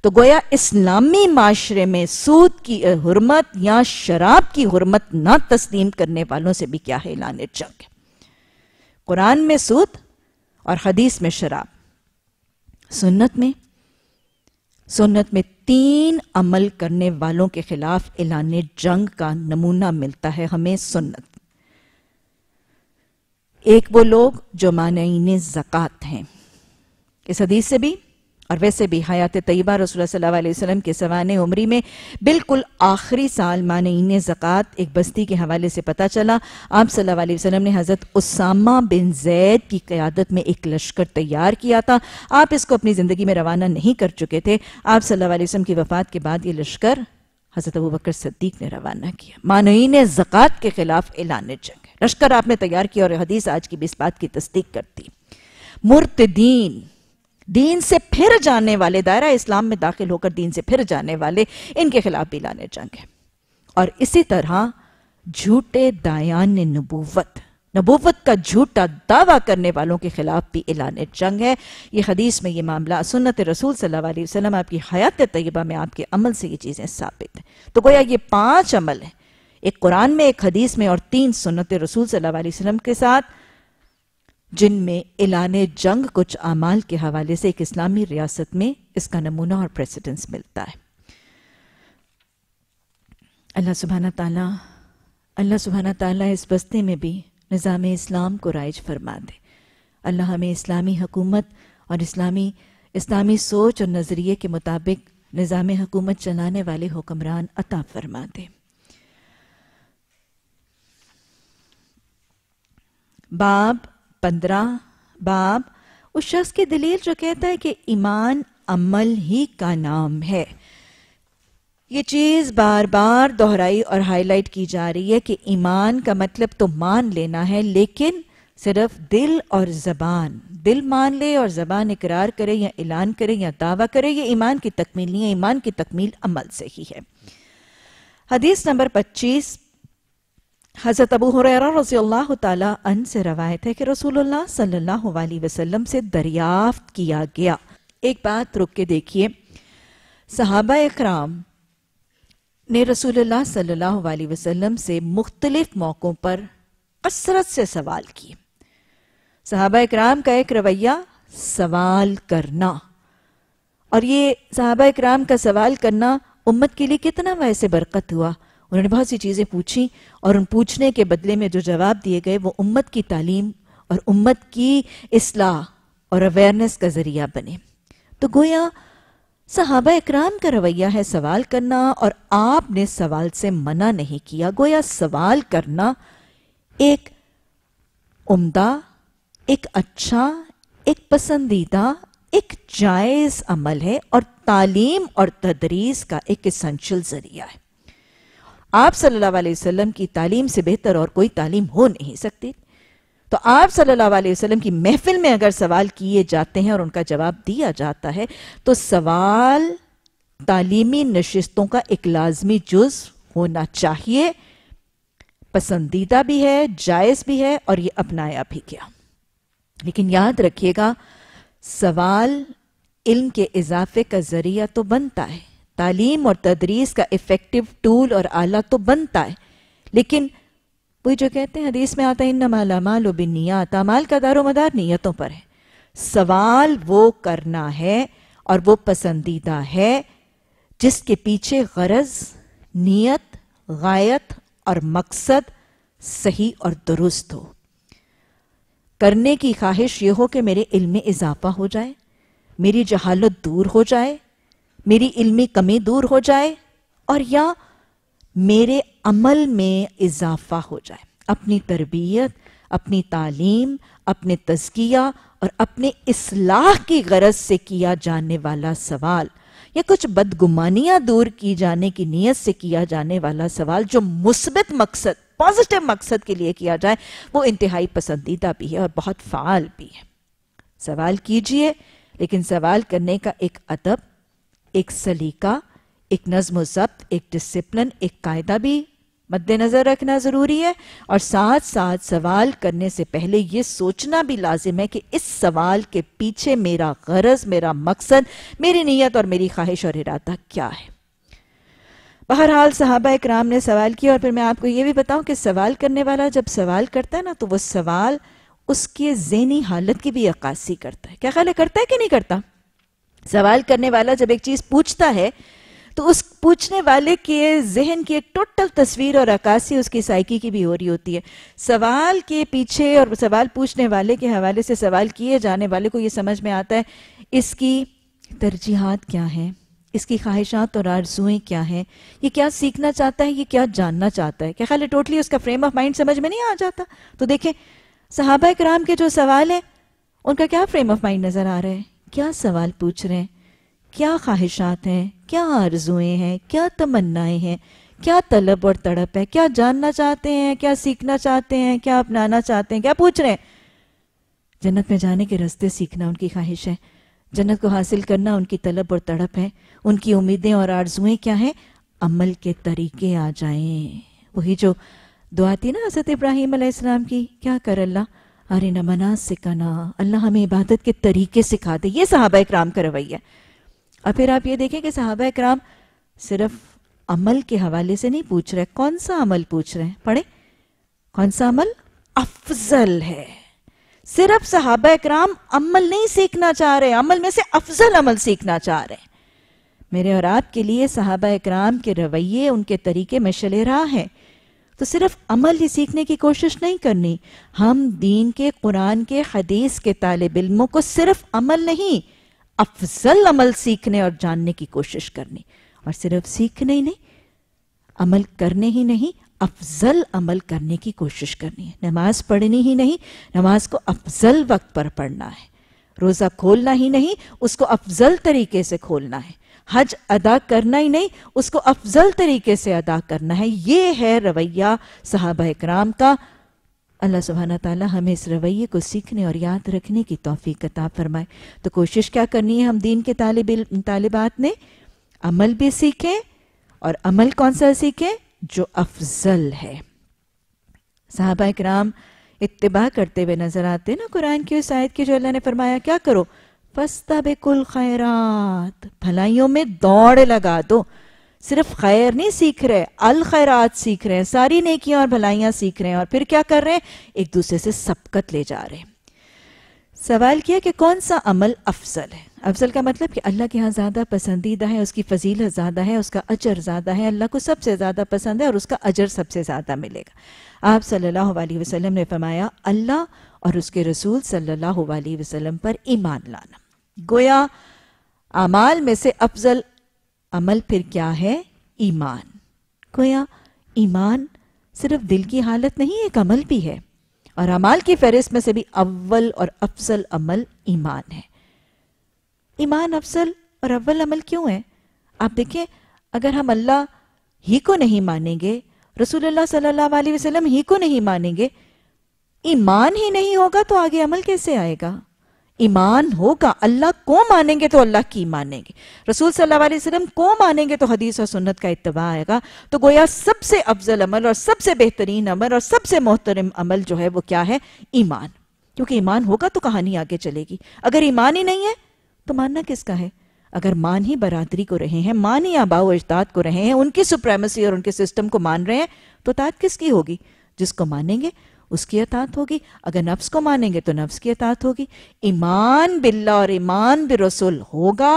तो गोया इस्लामी माशरे में सूद की हरमत या शराब की हरमत ना तस्लीम करने वालों से भी क्या है लाने जंग कुरान में सूद और हदीस में शराब सुन्नत में सुन्नत में तीन अमल करने वालों के खिलाफ ऐलान जंग का नमूना मिलता है हमें सुन्नत एक वो लोग जो मानईन जक़ात हैं इस हदीस से भी और वैसे भी हयात तयबा रसूल सल्लाम के सवान उमरी में बिल्कुल आखिरी साल मान ने एक बस्ती के हवाले से पता चला आप सल्ला वसलम ने हज़रत उसामा बिन जैद की क़्यादत में एक लश्कर तैयार किया था आप इसको अपनी ज़िंदगी में रवाना नहीं कर चुके थे आप सल्ला वसम की वफ़ात के बाद ये लश्कर हज़रत अबू बकर सद्दीक ने रवाना किया मानई जक़ात ज़क़़त के ख़िलाफ़ एलान जंग लश्कर आपने तैयार किया और हदीस आज की भी इस बात की तस्दीक करती मुर्तदीन दीन से फिर जाने वाले दायरा इस्लाम में दाखिल होकर दीन से फिर जाने वाले इनके खिलाफ भी लाने जाएंगे और इसी तरह झूठे दायान नबूवत नबूवत का झूठा दावा करने वालों के खिलाफ भी एलान जंग है ये हदीस में ये मामला सुन्नत रसूल सल्लल्लाहु अलैहि वसल्लम आपकी हयात तयबा में आपके अमल से ये चीज़ें साबित हैं तो गोया ये पांच अमल हैं एक कुरान में एक हदीस में और तीन सुन्नत रसूल सल्लल्लाहु अलैहि वसल्लम के साथ जिनमें एलान जंग कुछ अमाल के हवाले से एक इस्लामी रियासत में इसका नमूना और प्रेसिडेंस मिलता है अल्लाह सुबहाना ताला अल्लाह सुबहाना ताला इस बस्ती में भी निज़ाम इस्लाम को राइज फरमा दे अल्लाह हमें इस्लामी हकूमत और इस्लामी इस्लामी सोच और नज़रिए के मुताबिक निज़ाम हकूमत चलाने वाले हुक्मरान अता फरमा दे बाब पंद्रह बाब उस शख्स की दलील जो कहता है कि ईमान अमल ही का नाम है ये चीज़ बार बार दोहराई और हाईलाइट की जा रही है कि ईमान का मतलब तो मान लेना है लेकिन सिर्फ दिल और ज़बान दिल मान ले और ज़बान इकरार करे या ऐलान करे या दावा करे ये ईमान की तकमील नहीं है ईमान की तकमील अमल से ही है हदीस नंबर 25 हज़रत अबू हुरैरा रज़ियल्लाहु ताला अन से रवायत है कि रसूलुल्लाह सल्लल्लाहु अलैहि वसल्लम से दरियाफ्त किया गया एक बात रुक के देखिए सहाबा इकराम ने रसूलुल्लाह सल्लल्लाहु अलैहि वसल्लम से मुख्तलिफ मौक़ों पर कसरत से सवाल किए सहाबा इकराम का एक रवैया सवाल करना और ये सहाबा इकराम का सवाल करना उम्मत के लिए कितना वैसे बरकत हुआ उन्होंने बहुत सी चीज़ें पूछी और उन पूछने के बदले में जो जवाब दिए गए वो उम्मत की तालीम और उम्मत की असलाह और अवेयरनेस का ज़रिया बने तो गोया सहाबा इकराम का रवैया है सवाल करना और आपने सवाल से मना नहीं किया गोया सवाल करना एक उम्दा एक अच्छा एक पसंदीदा एक जायज़ अमल है और तालीम और तदरीस का एक इसेंशल ज़रिया है आप सल्लल्लाहु अलैहि वसल्लम की तालीम से बेहतर और कोई तालीम हो नहीं सकती तो आप सल्लल्लाहु अलैहि वसल्लम की महफिल में अगर सवाल किए जाते हैं और उनका जवाब दिया जाता है तो सवाल तालीमी नशस्तों का एक लाजमी जुज होना चाहिए पसंदीदा भी है जायज़ भी है और ये अपनाया भी गया लेकिन याद रखिएगा सवाल इल्म के इजाफे का जरिया तो बनता है तालीम और तदरीस का इफ़ेक्टिव टूल और आला तो बनता है लेकिन वही जो कहते हैं हदीस में आता है इन मालामाल बिन अमाल का दारो मदार नीयतों पर है सवाल वो करना है और वो पसंदीदा है जिसके पीछे गरज नीयत गायत और मकसद सही और दुरुस्त हो करने की ख्वाहिश ये हो कि मेरे इल्म में इजाफा हो जाए मेरी जहालत दूर हो जाए मेरी इल्मी कमी दूर हो जाए और या मेरे अमल में इजाफा हो जाए अपनी तरबियत अपनी तालीम अपने तजकिया और अपने इसलाह की गरज से किया जाने वाला सवाल या कुछ बदगुमानियां दूर की जाने की नीयत से किया जाने वाला सवाल जो मुस्बत मकसद पॉजिटिव मकसद के लिए किया जाए वो इंतहाई पसंदीदा भी है और बहुत फ़ाल भी है सवाल कीजिए लेकिन सवाल करने का एक अदब एक सलीका एक नज्म जब्त एक डिसिप्लिन एक कायदा भी मद्देनज़र रखना ज़रूरी है और साथ साथ सवाल करने से पहले यह सोचना भी लाजिम है कि इस सवाल के पीछे मेरा गरज मेरा मकसद मेरी नीयत और मेरी ख्वाहिश और इरादा क्या है बहरहाल साहबा इक्राम ने सवाल किया और फिर मैं आपको यह भी बताऊं कि सवाल करने वाला जब सवाल करता है ना तो वह सवाल उसके जहनी हालत की भी अक्सी करता है क्या ख्याल करता है कि नहीं करता सवाल करने वाला जब एक चीज पूछता है तो उस पूछने वाले के जहन की एक टोटल तस्वीर और अक्सी उसकी साइकी की भी हो रही होती है सवाल के पीछे और सवाल पूछने वाले के हवाले से सवाल किए जाने वाले को ये समझ में आता है इसकी तरजीहत क्या है इसकी ख्वाहिशात और आरजुएं क्या हैं ये क्या सीखना चाहता है ये क्या जानना चाहता है क्या ख्याल टोटली उसका फ्रेम ऑफ माइंड समझ में नहीं आ जाता तो देखें सहाबा कराम के जो सवाल हैं उनका क्या फ्रेम ऑफ माइंड नज़र आ रहा है क्या सवाल पूछ रहे हैं क्या ख्वाहिशात हैं क्या आरजुएं हैं क्या तमन्नाएं हैं क्या तलब और तड़प है क्या जानना चाहते हैं क्या सीखना चाहते हैं क्या अपनाना चाहते हैं क्या पूछ रहे हैं जन्नत में जाने के रास्ते सीखना उनकी ख्वाहिश है जन्नत को हासिल करना उनकी तलब और तड़प है उनकी उम्मीदें और आरजुएं क्या हैं अमल के तरीके आ जाएं वही जो दुआ थी ना हजरत इब्राहिम की क्या कर अल्लाह अरे नमना सिकना अल्लाह हमें इबादत के तरीके सिखा दे ये साहबा कराम का रवैया और फिर आप ये देखें कि साहबा कराम सिर्फ अमल के हवाले से नहीं पूछ रहे कौन सा अमल पूछ रहे हैं पढ़े कौन सा अमल अफजल है सिर्फ सहाबा कराम अमल नहीं सीखना चाह रहे अमल में से अफजल अमल सीखना चाह रहे मेरे और आपके लिए साहबा कराम के रवैये उनके तरीके में शलेरा हैं तो सिर्फ अमल ही सीखने की कोशिश नहीं करनी हम दीन के कुरान के हदीस के तालब इलमों को सिर्फ अमल नहीं अफजल अमल सीखने और जानने की कोशिश करनी और सिर्फ सीखने ही नहीं अमल करने ही नहीं अफजल अमल करने की कोशिश करनी है नमाज पढ़नी ही नहीं नमाज को अफजल वक्त पर पढ़ना है रोज़ा खोलना ही नहीं उसको अफजल तरीके से खोलना है हज अदा करना ही नहीं उसको अफजल तरीके से अदा करना है ये है रवैया साहब कराम का अल्लाह सुबहाना ताला हमें इस रवैये को सीखने और याद रखने की तोफ़ी किताब फरमाए तो कोशिश क्या करनी है हम दीन के तालब तालिबात ने अमल भी सीखें और अमल कौन सा सीखें जो अफजल है साहबा कराम इतबा करते हुए नजर आते ना कुरान की उस आयत की जो अल्लाह ने फरमाया क्या करो फस्ता बेकुल खैरात भलाइयों में दौड़ लगा दो सिर्फ खैर नहीं सीख रहे अल खैरात सीख रहे हैं सारी नेकियां और भलाइयां सीख रहे हैं और फिर क्या कर रहे हैं एक दूसरे से सबकत ले जा रहे हैं सवाल किया कि कौन सा अमल अफसल है अफसल का मतलब कि अल्लाह के यहाँ ज़्यादा पसंदीदा है उसकी फजीलत ज़्यादा है उसका अजर ज़्यादा है अल्लाह को सबसे ज़्यादा पसंद है और उसका अजर सबसे ज़्यादा मिलेगा आप सल्लल्लाहु अलैहि वसल्लम ने फरमाया अल्लाह और उसके रसूल सल्लल्लाहु अलैहि वसल्लम पर ईमान लाना गोया अमाल में से अफजल अमल फिर क्या है ईमान गोया ईमान सिर्फ दिल की हालत नहीं एक अमल भी है और अमाल की फहरिस्त में से भी अव्वल और अफजल अमल ईमान है ईमान अफजल और अव्वल अमल क्यों है आप देखें अगर हम अल्लाह ही को नहीं मानेंगे रसूलुल्लाह सल्लल्लाहु अलैहि वसल्लम ही को नहीं मानेंगे ईमान ही नहीं होगा तो आगे अमल कैसे आएगा ईमान होगा अल्लाह को मानेंगे तो अल्लाह की मानेंगे रसूल सल्लल्लाहु अलैहि वसल्लम को मानेंगे तो हदीस और सुन्नत का इतवा आएगा तो गोया सबसे अफजल अमल और सबसे बेहतरीन अमल और सबसे मोहतरम अमल जो है वो क्या है ईमान क्योंकि ईमान होगा तो कहानी आगे चलेगी अगर ईमान ही नहीं है तो मानना किसका है अगर मान ही बरादरी को रहे हैं मान ही आबाओ अजदाद को रहे हैं उनकी सुप्रेमसी और उनके सिस्टम को मान रहे हैं तो ताद किसकी होगी जिसको मानेंगे उसकी अतात होगी अगर नफ्स को मानेंगे तो नफ्स की अतात होगी ईमान बिल्ला और ईमान बिरसूल होगा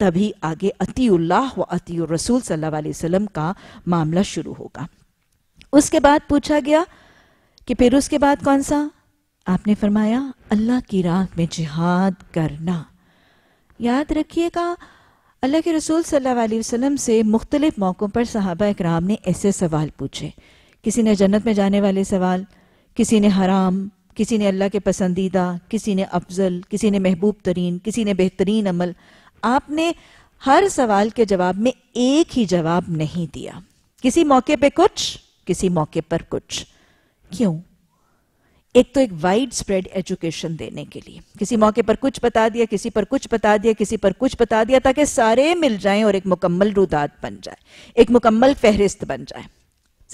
तभी आगे अतील्लाह व अती रसूल सल्लल्लाहु अलैहि वसल्लम का मामला शुरू होगा उसके बाद पूछा गया कि फिर उसके बाद कौन सा आपने फरमाया अल्लाह की राह में जिहाद करना याद रखिएगा अल्लाह के रसूल सल्लल्लाहु अलैहि वसल्लम से मुख्तलिफ़ मौक़ों पर सहाबा इकराम ने ऐसे सवाल पूछे किसी ने जन्नत में जाने वाले सवाल किसी ने हराम किसी ने अल्लाह के पसंदीदा किसी ने अफजल किसी ने महबूब तरीन किसी ने बेहतरीन अमल आपने हर सवाल के जवाब में एक ही जवाब नहीं दिया किसी मौके पे कुछ किसी मौके पर कुछ क्यों एक तो एक वाइड स्प्रेड एजुकेशन देने के लिए किसी मौके पर कुछ बता दिया किसी पर कुछ बता दिया किसी पर कुछ बता दिया ताकि सारे मिल जाएं और एक मुकम्मल रुदात बन जाए एक मुकम्मल फहरिस्त बन जाए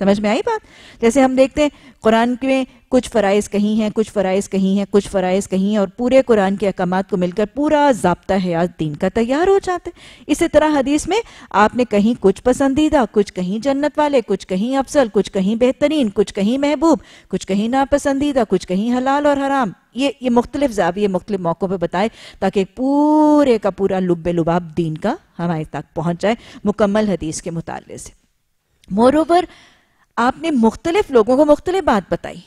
समझ में आई बात जैसे हम देखते हैं कुरान में कुछ फ़राइज़ कहीं हैं कुछ फ़राइज़ कहीं हैं कुछ फ़राइज़ कहीं हैं और पूरे कुरान के अहकाम को मिलकर पूरा जबता हयात दीन का तैयार हो जाता है इसी तरह हदीस में आपने कहीं कुछ पसंदीदा कुछ कहीं जन्नत वाले कुछ कहीं अफसल कुछ कहीं बेहतरीन कुछ कहीं महबूब कुछ कहीं नापसंदीदा कुछ कहीं हलाल और हराम ये ये मुख्तलिफ जाविये मुख्तलिफ मौक़ों पर बताए ताकि पूरे का पूरा लुब लुबाब दीन का हमारे तक पहुँच जाए मुकम्मल हदीस के मुताले से मोरूवर आपने मुख्तलिफ लोगों को मुख्तलिफ बात बताई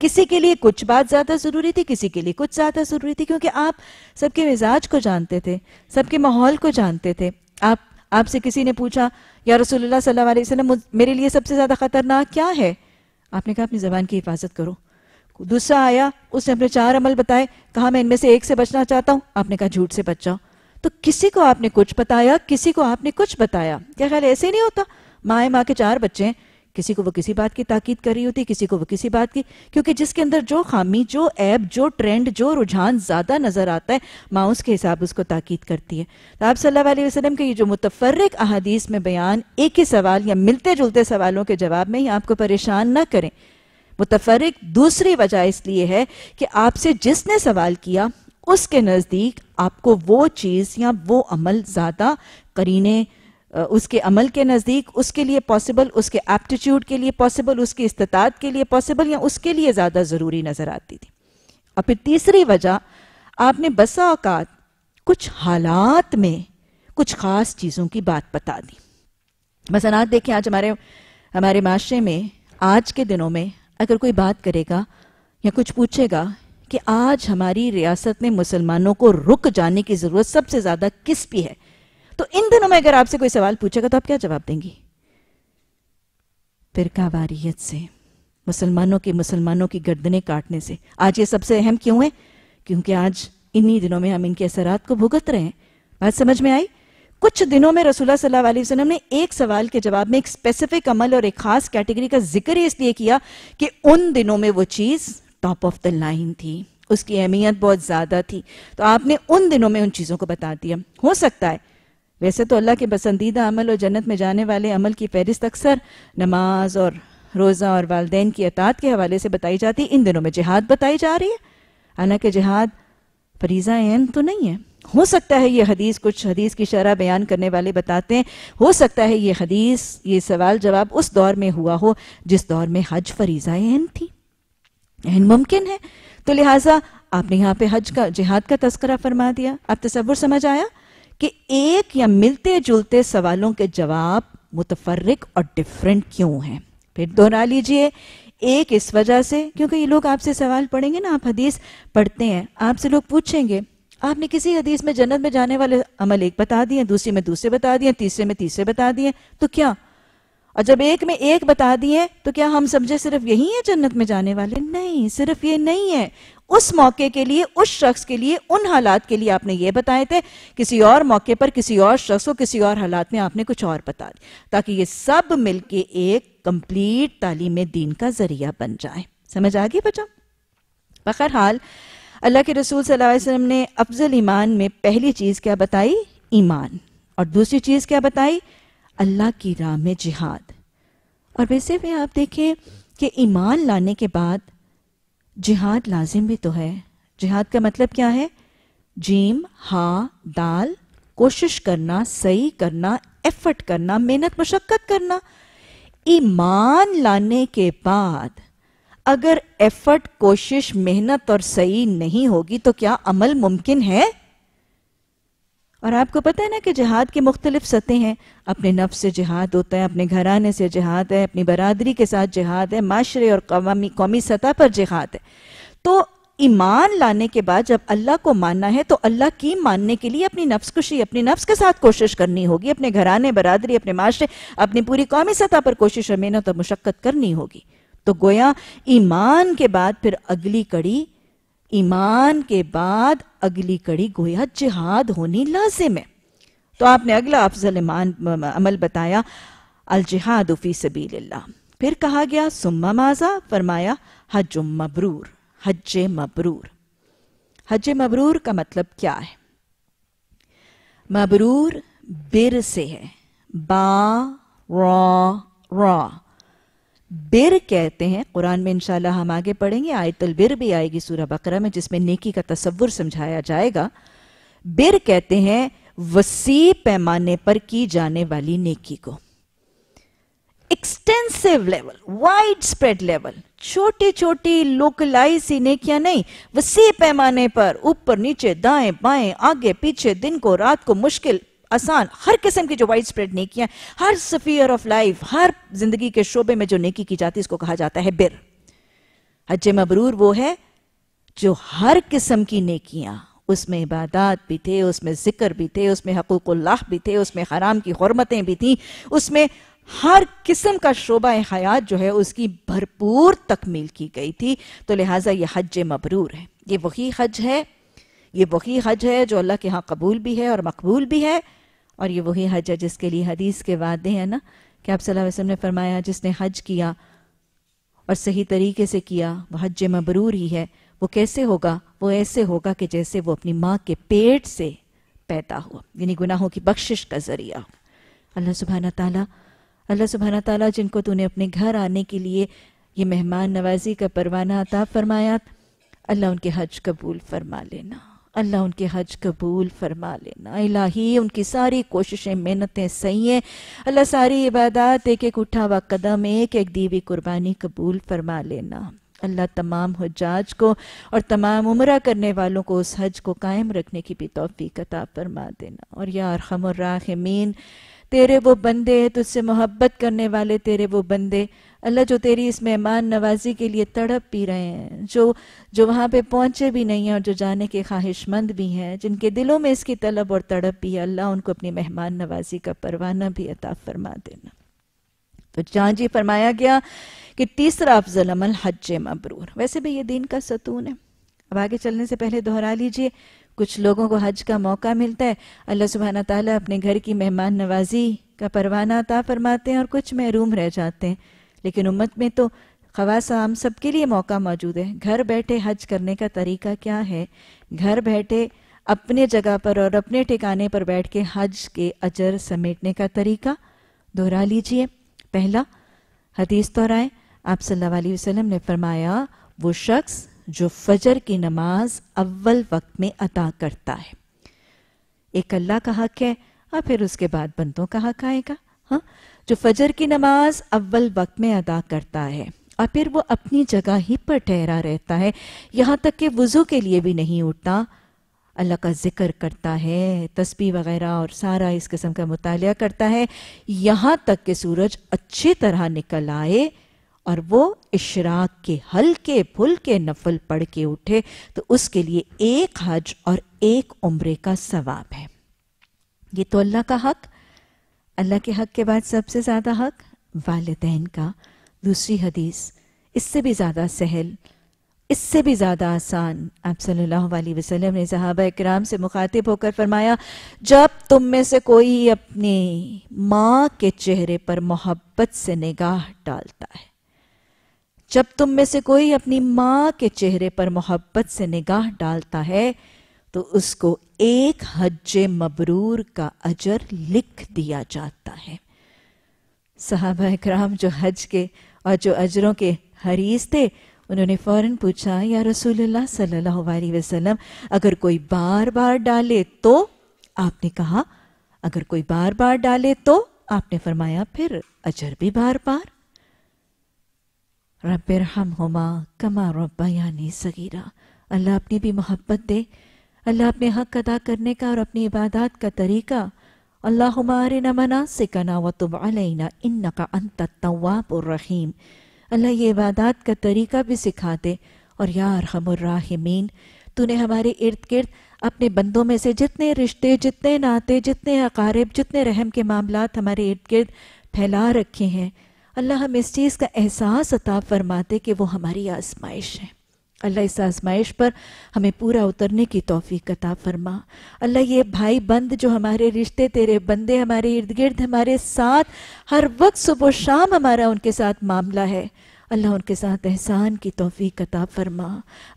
किसी के लिए कुछ बात ज्यादा जरूरी थी किसी के लिए कुछ ज्यादा जरूरी थी क्योंकि आप सबके मिजाज को जानते थे सबके माहौल को जानते थे आप आपसे किसी ने पूछा या रसूलुल्लाह सल्लल्लाहु अलैहि वसल्लम मेरे लिए सबसे ज्यादा खतरनाक क्या है आपने कहा अपनी जबान की हिफाजत करो दूसरा आया उसने अपने चार अमल बताए कहा मैं इनमें से एक से बचना चाहता हूं आपने कहा झूठ से बच जाओ तो किसी को आपने कुछ बताया किसी को आपने कुछ बताया क्या ख्याल ऐसे नहीं होता माए माँ के चार बच्चे हैं किसी को वो किसी बात की ताकीद कर रही होती है किसी को वो किसी बात की क्योंकि जिसके अंदर जो खामी जो ऐप जो ट्रेंड जो रुझान ज़्यादा नज़र आता है माँ उसके हिसाब उसको ताकीद करती है तो आप अलैहि वसलम के ये जो मुतफरक अहादीस में बयान एक ही सवाल या मिलते जुलते सवालों के जवाब में ही आपको परेशान ना करें मुतफरक दूसरी वजह इसलिए है कि आपसे जिसने सवाल किया उसके नज़दीक आपको वो चीज़ या वो अमल ज़्यादा करीने उसके अमल के नज़दीक उसके लिए पॉसिबल उसके एप्टीट्यूड के लिए पॉसिबल उसके इस्तात के लिए पॉसिबल या उसके लिए ज़्यादा ज़रूरी नज़र आती थी और फिर तीसरी वजह आपने बसा अवकात कुछ हालात में कुछ ख़ास चीज़ों की बात बता दी मसन देखें आज हमारे हमारे माशरे में आज के दिनों में अगर कोई बात करेगा या कुछ पूछेगा कि आज हमारी रियासत में मुसलमानों को रुक जाने की ज़रूरत सबसे ज़्यादा किस पी है तो इन दिनों में अगर आपसे कोई सवाल पूछेगा तो आप क्या जवाब देंगी फिरकावारियत से मुसलमानों के मुसलमानों की गर्दने काटने से आज ये सबसे अहम क्यों है क्योंकि आज इन्हीं दिनों में हम इनके असरात को भुगत रहे हैं बात समझ में आई कुछ दिनों में रसूलुल्लाह सल्लल्लाहु अलैहि वसल्लम ने एक सवाल के जवाब में एक स्पेसिफिक अमल और एक खास कैटेगरी का जिक्र इसलिए किया कि उन दिनों में वो चीज़ टॉप ऑफ द लाइन थी उसकी अहमियत बहुत ज़्यादा थी तो आपने उन दिनों में उन चीज़ों को बता दिया हो सकता है वैसे तो अल्लाह के पसंदीदा अमल और जन्नत में जाने वाले अमल की फहरिस्त अक्सर नमाज और रोज़ा और वालदेन की अतात के हवाले से बताई जाती इन दिनों में जिहाद बताई जा रही है हालांकि जिहाद फरीज़ा एन तो नहीं है हो सकता है ये हदीस कुछ हदीस की शरह बयान करने वाले बताते हैं हो सकता है ये हदीस ये सवाल जवाब उस दौर में हुआ हो जिस दौर में हज फरीज़ा एन थी एन मुमकिन है तो लिहाजा आपने यहाँ पे हज का जिहाद का तस्करा फरमा दिया आप तस्वुर समझ आया कि एक या मिलते जुलते सवालों के जवाब मुतफरक और डिफरेंट क्यों हैं फिर दोहरा लीजिए एक इस वजह से क्योंकि ये लोग आपसे सवाल पढ़ेंगे ना आप हदीस पढ़ते हैं आपसे लोग पूछेंगे आपने किसी हदीस में जन्नत में जाने वाले अमल एक बता दिए दूसरे में दूसरे बता दिए तीसरे में तीसरे बता दिए तो क्या और जब एक में एक बता दिए तो क्या हम समझे सिर्फ यही है जन्नत में जाने वाले नहीं सिर्फ ये नहीं है उस मौके के लिए उस शख्स के लिए उन हालात के लिए आपने ये बताए थे किसी और मौके पर किसी और शख्स को किसी और हालात में आपने कुछ और बता दिया ताकि ये सब मिलके एक कंप्लीट तालीम दीन का जरिया बन जाए समझ आ गई बच्चों बहरहाल अल्लाह के रसूल सल्लल्लाहु ने अफजल ईमान में पहली चीज़ क्या बताई ईमान और दूसरी चीज़ क्या बताई अल्लाह की राह में जिहाद और वैसे भी आप देखें कि ईमान लाने के बाद जिहाद लाजिम भी तो है जिहाद का मतलब क्या है जीम हा दाल कोशिश करना सही करना एफर्ट करना मेहनत मशक्क़त करना ईमान लाने के बाद अगर एफर्ट कोशिश मेहनत और सही नहीं होगी तो क्या अमल मुमकिन है और आपको पता है ना कि जहाद की मुख्तलिफ सतहें हैं अपने नफ्स से जहाद होता है अपने घराने से जहाद है अपनी बरदरी के साथ जहाद है माशरे और कौमी कौमी सतह पर जहाद है तो ईमान लाने के बाद जब अल्लाह को मानना है तो अल्लाह की मानने के लिए अपनी नफ्स कुशी अपनी नफ्स के साथ कोशिश करनी होगी अपने घराने बरदरी अपने माशरे अपनी पूरी कौमी सतह पर कोशिश और मेहनत और मुशक्क़त करनी होगी तो गोया ईमान के बाद फिर अगली कड़ी ईमान के बाद अगली कड़ी गोया जिहाद होनी लाजिम है तो आपने अगला अफजल ईमान अमल बताया अल जिहाद उफ़ी सबील्ला फिर कहा गया सुम्मा माजा फरमाया हज मबरूर हज मबरूर हज मबरूर का मतलब क्या है मबरूर बिर से है बा रॉ रॉ बिर कहते हैं कुरान में इंशाल्लाह हम आगे पढ़ेंगे आयतल बिर भी आएगी सूरह बकरा में जिसमें नेकी का तस्वुर समझाया जाएगा बिर कहते हैं वसी पैमाने पर की जाने वाली नेकी को extensive level wide spread level छोटी छोटी लोकलाइज सी नेकियां नहीं वसी पैमाने पर ऊपर नीचे दाएं बाएं आगे पीछे दिन को रात को मुश्किल आसान हर किस्म की जो वाइड स्प्रेड नेकियां हर सफियर ऑफ लाइफ हर जिंदगी के शोबे में जो नेकी की जाती है इसको कहा जाता है बिर हज मबरूर वो है जो हर किस्म की नेकियां उसमें इबादत भी थे उसमें जिक्र भी थे उसमें हकूक़ल्लाह भी थे उसमें हराम की हरमतें भी थी उसमें हर किस्म का शोबा हयात जो है उसकी भरपूर तकमील की गई थी तो लिहाजा ये हज मबरूर है ये वही हज है ये वही हज है जो अल्लाह के यहाँ कबूल भी है और मकबूल भी है और ये वही हज है जिसके लिए हदीस के वादे हैं ना कि आप सल्लल्लाहु अलैहि वसल्लम ने फरमाया जिसने हज किया और सही तरीके से किया वह हज मबरूर ही है वो कैसे होगा वो ऐसे होगा कि जैसे वो अपनी माँ के पेट से पैदा हुआ यानी गुनाहों की बख्शिश का जरिया अल्लाह सुबहाना ताला अल्लाह सुबहाना ताला जिनको तूने अपने घर आने के लिए ये मेहमान नवाजी का परवाना अता फरमाया अल्लाह उनके हज कबूल फरमा लेना अल्लाह उनके हज कबूल फरमा लेना इलाही उनकी सारी कोशिशें मेहनतें सही हैं अल्लाह सारी इबादत एक एक उठा हुआ कदम एक एक दीवी कुर्बानी कबूल फरमा लेना अल्लाह तमाम हजाज को और तमाम उम्र करने वालों को उस हज को कायम रखने की भी तोफ़ी कता फरमा देना और यार खमर राहमीन तेरे वो बंदे तुझसे मोहब्बत करने वाले तेरे वो बंदे अल्लाह जो तेरी इस मेहमान नवाजी के लिए तड़प पी रहे हैं जो जो वहाँ पे पहुँचे भी नहीं हैं और जो जाने के ख्वाहिशमंद भी हैं जिनके दिलों में इसकी तलब और तड़प भी है अल्लाह उनको अपनी मेहमान नवाजी का परवाना भी अता फरमा देना तो जहाँ जी फरमाया गया कि तीसरा अफजल अमल हज मबरूर वैसे भी ये दीन का सतून है अब आगे चलने से पहले दोहरा लीजिए कुछ लोगों को हज का मौका मिलता है अल्लाह सुबहाना ताला अपने घर की मेहमान नवाजी का परवाना अता फरमाते हैं और कुछ महरूम रह जाते हैं लेकिन उम्मत में तो खवास आम सब के लिए मौका मौजूद है घर बैठे हज करने का तरीका क्या है घर बैठे अपने जगह पर और अपने ठिकाने पर बैठ के हज के अजर समेटने का तरीका दोहरा लीजिए पहला हदीस दोहराए आप सल्लल्लाहु वसल्लम ने फरमाया वो शख्स जो फजर की नमाज अव्वल वक्त में अदा करता है एक अल्लाह का हक है और फिर उसके बाद बंदों का हक आएगा हाँ जो फजर की नमाज अव्वल वक्त में अदा करता है और फिर वो अपनी जगह ही पर ठहरा रहता है यहाँ तक कि वज़ू के लिए भी नहीं उठता अल्लाह का जिक्र करता है तस्बी वगैरह और सारा इस किस्म का मुताल करता है यहाँ तक कि सूरज अच्छी तरह निकल आए और वो इशराक के हल्के के नफल पढ़ के उठे तो उसके लिए एक हज और एक उम्र का सवाब है ये तो अल्लाह का हक अल्लाह के हक के बाद सबसे ज़्यादा हक वालदेन का दूसरी हदीस इससे भी ज़्यादा सहल इससे भी ज़्यादा आसान आप सल्लल्लाहु अलैहि वसल्लम ने सहाबा इकराम से मुखातिब होकर फरमाया जब तुम में से कोई अपने माँ के चेहरे पर मोहब्बत से निगाह डालता है जब तुम में से कोई अपनी माँ के चेहरे पर मोहब्बत से निगाह डालता है तो उसको एक हज मबरूर का अजर लिख दिया जाता है साहब इक्राम जो हज के और जो अजरों के हरीज थे उन्होंने फौरन पूछा या रसूल सल्लल्लाहु अलैहि वसल्लम अगर कोई बार बार डाले तो आपने कहा अगर कोई बार बार डाले तो आपने फरमाया फिर अजर भी बार बार रबिर हम हुमा कमा यानी सगीरा अल्लाह अपनी भी मोहब्बत दे अल्लाह अपने हक अदा करने का और अपनी इबादत का तरीका अल्लाह हमारे नमना से कना व तुब अलना इन का अंत तवाबरहीम अल्लाह ये इबादत का तरीका भी सिखा दे और यार हमरमीन तूने हमारे इर्द गिर्द अपने बंदों में से जितने रिश्ते जितने नाते जितने अकारब जितने रहम के मामला हमारे इर्द गिर्द फैला रखे हैं अल्लाह हम इस चीज़ का एहसास अता फरमाते कि वो हमारी आजमाइश है अल्लाह इस आजमाइश पर हमें पूरा उतरने की तोफ़ी कता फरमा अल्लाह ये भाई बंद जो हमारे रिश्ते तेरे बंदे हमारे इर्द गिर्द हमारे साथ हर वक्त सुबह शाम हमारा उनके साथ मामला है अल्लाह उनके साथ एहसान की तोफ़ी कताब फरमा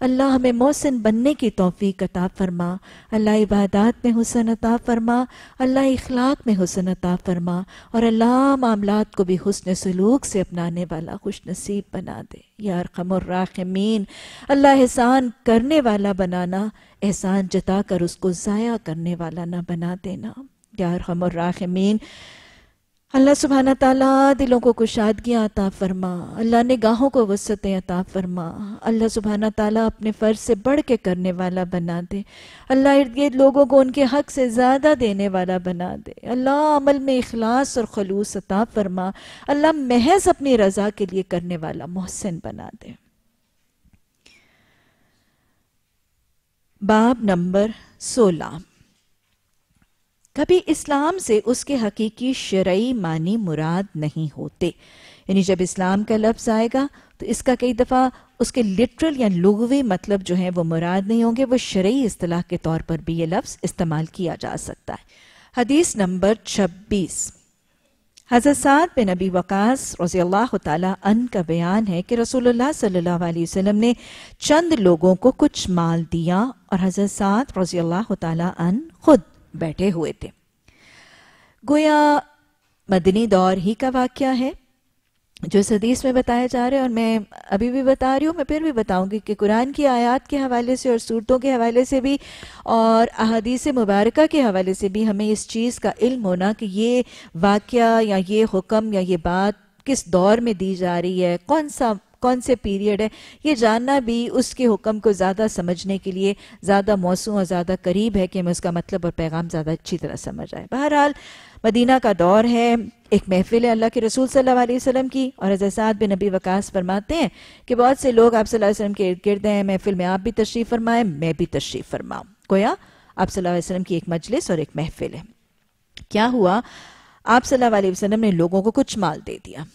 अल्लाह हमें मौसन बनने की तोफ़ी कताब फरमा अल्लाह इबादत में हुसन अता फरमा अल्लाह इखलाक में हुसन अता फरमा और अल्लाह मामला को भी हुसन सलूक से अपनाने वाला खुश नसीब बना दे यार खमर्रामीन अल्लाह एहसान करने वाला बनाना एहसान जता कर उसको ज़ाया करने वाला ना बना देना यार खमर्रामीन अल्लाह सुबहाना ताला दिलों को कुशादगियाँ अता फरमा अल्लाह ने गाहों को वसतें अता फरमा अल्लाह सुबहाना ताला अपने फ़र्ज से बढ़ के करने वाला बना दे अल्लाह इर्द गिर्द लोगों को उनके हक से ज़्यादा देने वाला बना दे अल्लाह अमल में अखलास और खलूस अता फरमा अल्लाह महज अपनी रज़ा के लिए करने वाला मोहसिन बना दे बाब नंबर सोलह कभी इस्लाम से उसके हकीकी शरय मानी मुराद नहीं होते यानी जब इस्लाम का लफ्ज़ आएगा तो इसका कई दफ़ा उसके लिटरल या लुगवी मतलब जो है वो मुराद नहीं होंगे वो शरयी असलाह के तौर पर भी ये लफ्ज़ इस्तेमाल किया जा सकता है हदीस नंबर छब्बीस हज़रत साद बिन अबी वक़ास रज़ी अल्लाह तन का बयान है कि रसूलुल्लाह सल्लल्लाहु अलैहि वसल्लम ने चंद लोगों को कुछ माल दिया और हज़रत साद रज़ी अल्लाह तन खुद बैठे हुए थे गोया मदनी दौर ही का वाक्य है जो इस हदीस में बताया जा रहा है और मैं अभी भी बता रही हूँ मैं फिर भी बताऊंगी कि कुरान की आयत के हवाले से और सूरतों के हवाले से भी और अहदीस मुबारक के हवाले से भी हमें इस चीज़ का इल्म होना कि ये वाक्य या ये हुक्म या ये बात किस दौर में दी जा रही है कौन सा कौन से पीरियड है ये जानना भी उसके हुक्म को ज़्यादा समझने के लिए ज़्यादा मौसू और ज़्यादा करीब है कि हमें उसका मतलब और पैगाम ज़्यादा अच्छी तरह समझ आए बहरहाल मदीना का दौर है एक महफिल है अल्लाह के रसूल सल्लल्लाहु अलैहि वसल्लम की और हजरत बिन नबी वकास फरमाते हैं कि बहुत से लोग आप सल्लल्लाहु अलैहि वसल्लम के इर्द गिर्द हैं महफिल में आप भी तशरीफ़ फरमाएं मैं भी तशरीफ़ फरमाऊँ कोया आप सल्लल्लाहु अलैहि वसल्लम की एक मजलिस और एक महफिल है क्या हुआ आप सल्लल्लाहु अलैहि वसल्लम ने लोगों को कुछ माल दे दिया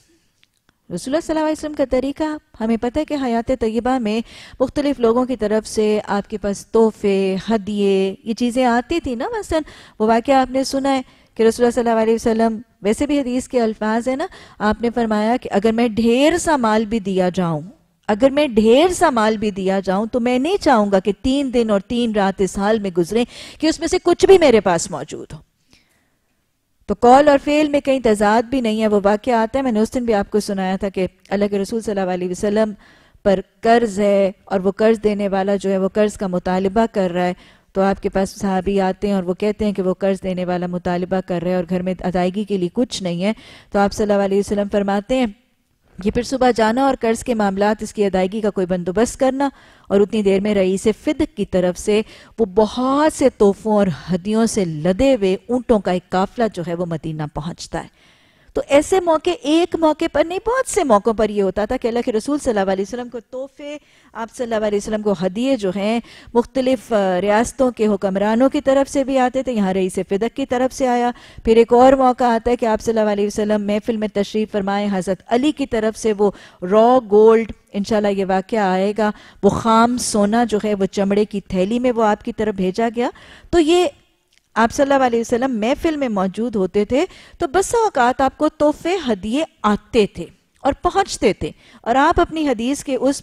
रसोल्लाम का तरीका हमें पता है कि हयात तयबा में मुख्तलिफ लोगों की तरफ से आपके पास तोहफे हदिये ये चीज़ें आती थी ना मसलन वो वाक्य आपने सुना है कि रसोल्ला सल्लल्लाहु अलैहि वसल्लम वैसे भी हदीस के अल्फाज है ना आपने फरमाया कि अगर मैं ढेर सा माल भी दिया जाऊँ अगर मैं ढेर सा माल भी दिया जाऊं तो मैं नहीं चाहूंगा कि तीन दिन और तीन रात इस हाल में गुजरे कि उसमें से कुछ भी मेरे पास मौजूद हो तो कॉल और फेल में कहीं तजाद भी नहीं है वो वाक्य आता है मैंने उस दिन भी आपको सुनाया था कि अल्लाह के रसूल सल्ला वसलम पर कर्ज़ है और वो कर्ज़ देने वाला जो है वो कर्ज़ का मुतालबा कर रहा है तो आपके पास साहबी आते हैं और वो कहते हैं कि वो कर्ज़ देने वाला मुतालबा कर रहा है और घर में अदायगी के लिए कुछ नहीं है तो आप सल्ला वसलम फरमाते हैं ये फिर सुबह जाना और कर्ज के मामला इसकी अदायगी का कोई बंदोबस्त करना और उतनी देर में रईस फिद की तरफ से वो बहुत से तोहफों और हदियों से लदे हुए ऊंटों का एक काफिला जो है वो मदीना पहुंचता है तो ऐसे मौके एक मौके पर नहीं बहुत से मौक़ों पर यह होता था कि अल्लाह के रसूल सल्लल्लाहु अलैहि वसल्लम को तोहफे आप सल्लल्लाहु अलैहि वसल्लम को हदिये जो हैं मुख्तलिफ रियासतों के हुक्मरानों की तरफ से भी आते थे यहाँ रईस फ़िदक की तरफ से आया फिर एक और मौका आता है कि आप सल्लल्लाहु अलैहि वसल्लम महफिल में तशरीफ़ फरमाए हज़रत अली की तरफ से वो रॉ गोल्ड इनशाला ये वाक़ आएगा वो खाम सोना जो है वो चमड़े की थैली में वो आपकी तरफ भेजा गया तो ये आप सल्लल्लाहु अलैहि वसल्लम महफिल में मौजूद होते थे तो बस अवकात आपको तोहफे हदिये आते थे और पहुंचते थे और आप अपनी हदीस के उस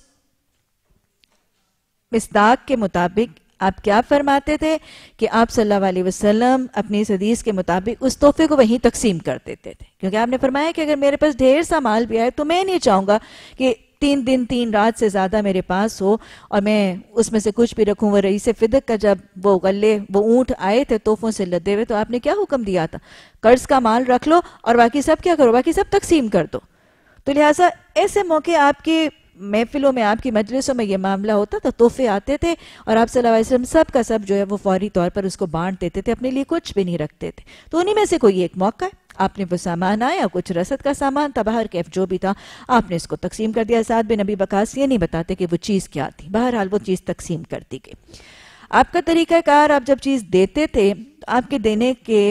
मिसदाक के मुताबिक आप क्या फरमाते थे कि आप सल्लल्लाहु अलैहि वसल्लम अपनी इस हदीस के मुताबिक उस तोहफे को वहीं तकसीम कर देते थे क्योंकि आपने फरमाया कि अगर मेरे पास ढेर सा माल भी आए तो मैं नहीं चाहूंगा कि तीन दिन तीन रात से ज़्यादा मेरे पास हो और मैं उसमें से कुछ भी रखूँ वह रईस फिदक का जब वो गले वो ऊँट आए थे तोहफों से लदे हुए तो आपने क्या हुक्म दिया था कर्ज का माल रख लो और बाकी सब क्या करो बाकी सब तकसीम कर दो तो लिहाजा ऐसे मौके आपकी महफिलों में आपकी मजलिसों में यह मामला होता था तोहफे आते थे और आप वसल्लम सब का सब जो है वो फौरी तौर पर उसको बांट देते थे अपने लिए कुछ भी नहीं रखते थे तो उन्हीं में से कोई एक मौका है आपने वो सामान आया कुछ रसद का सामान था बाहर कैफ जो भी था आपने इसको तकसीम कर दिया साथ बिन अभी बकास ये नहीं बताते कि वो चीज़ क्या थी बहरहाल वो चीज़ तकसीम कर दी गई आपका तरीक़ाकार आप जब चीज़ देते थे तो आपके देने के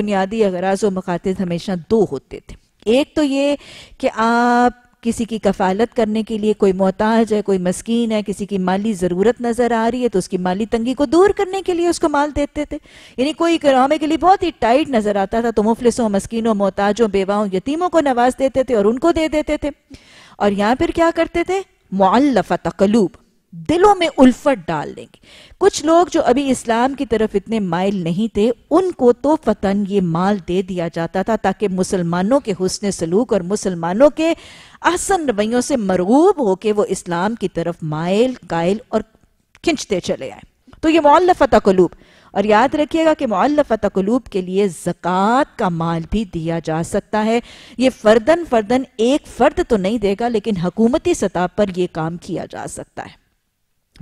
बुनियादी अगराज व मखातज हमेशा दो होते थे एक तो ये कि आप किसी की कफालत करने के लिए कोई मोहताज है कोई मस्किन है किसी की माली ज़रूरत नज़र आ रही है तो उसकी माली तंगी को दूर करने के लिए उसको माल देते थे यानी कोई इकरामे के लिए बहुत ही टाइट नज़र आता था तो मुफलिसों मस्किनों मोहताजों बेवाओं यतीमों को नवाज देते थे और उनको दे देते थे और यहाँ फिर क्या करते थे मुल्लफा तकलूब दिलों में उल्फट डाल देंगे कुछ लोग जो अभी इस्लाम की तरफ इतने माइल नहीं थे उनको तो फतन ये माल दे दिया जाता था ताकि मुसलमानों के हुसन सलूक और मुसलमानों के आसन रवैयों से मरगूब होके वो इस्लाम की तरफ माइल कायल और खिंचते चले आए तो ये मौलफता कलूब और याद रखिएगा कि मौलफता कलूब के लिए जक़ात का माल भी दिया जा सकता है ये फर्दन फर्दन एक फर्द तो नहीं देगा लेकिन हकूमती सतह पर यह काम किया जा सकता है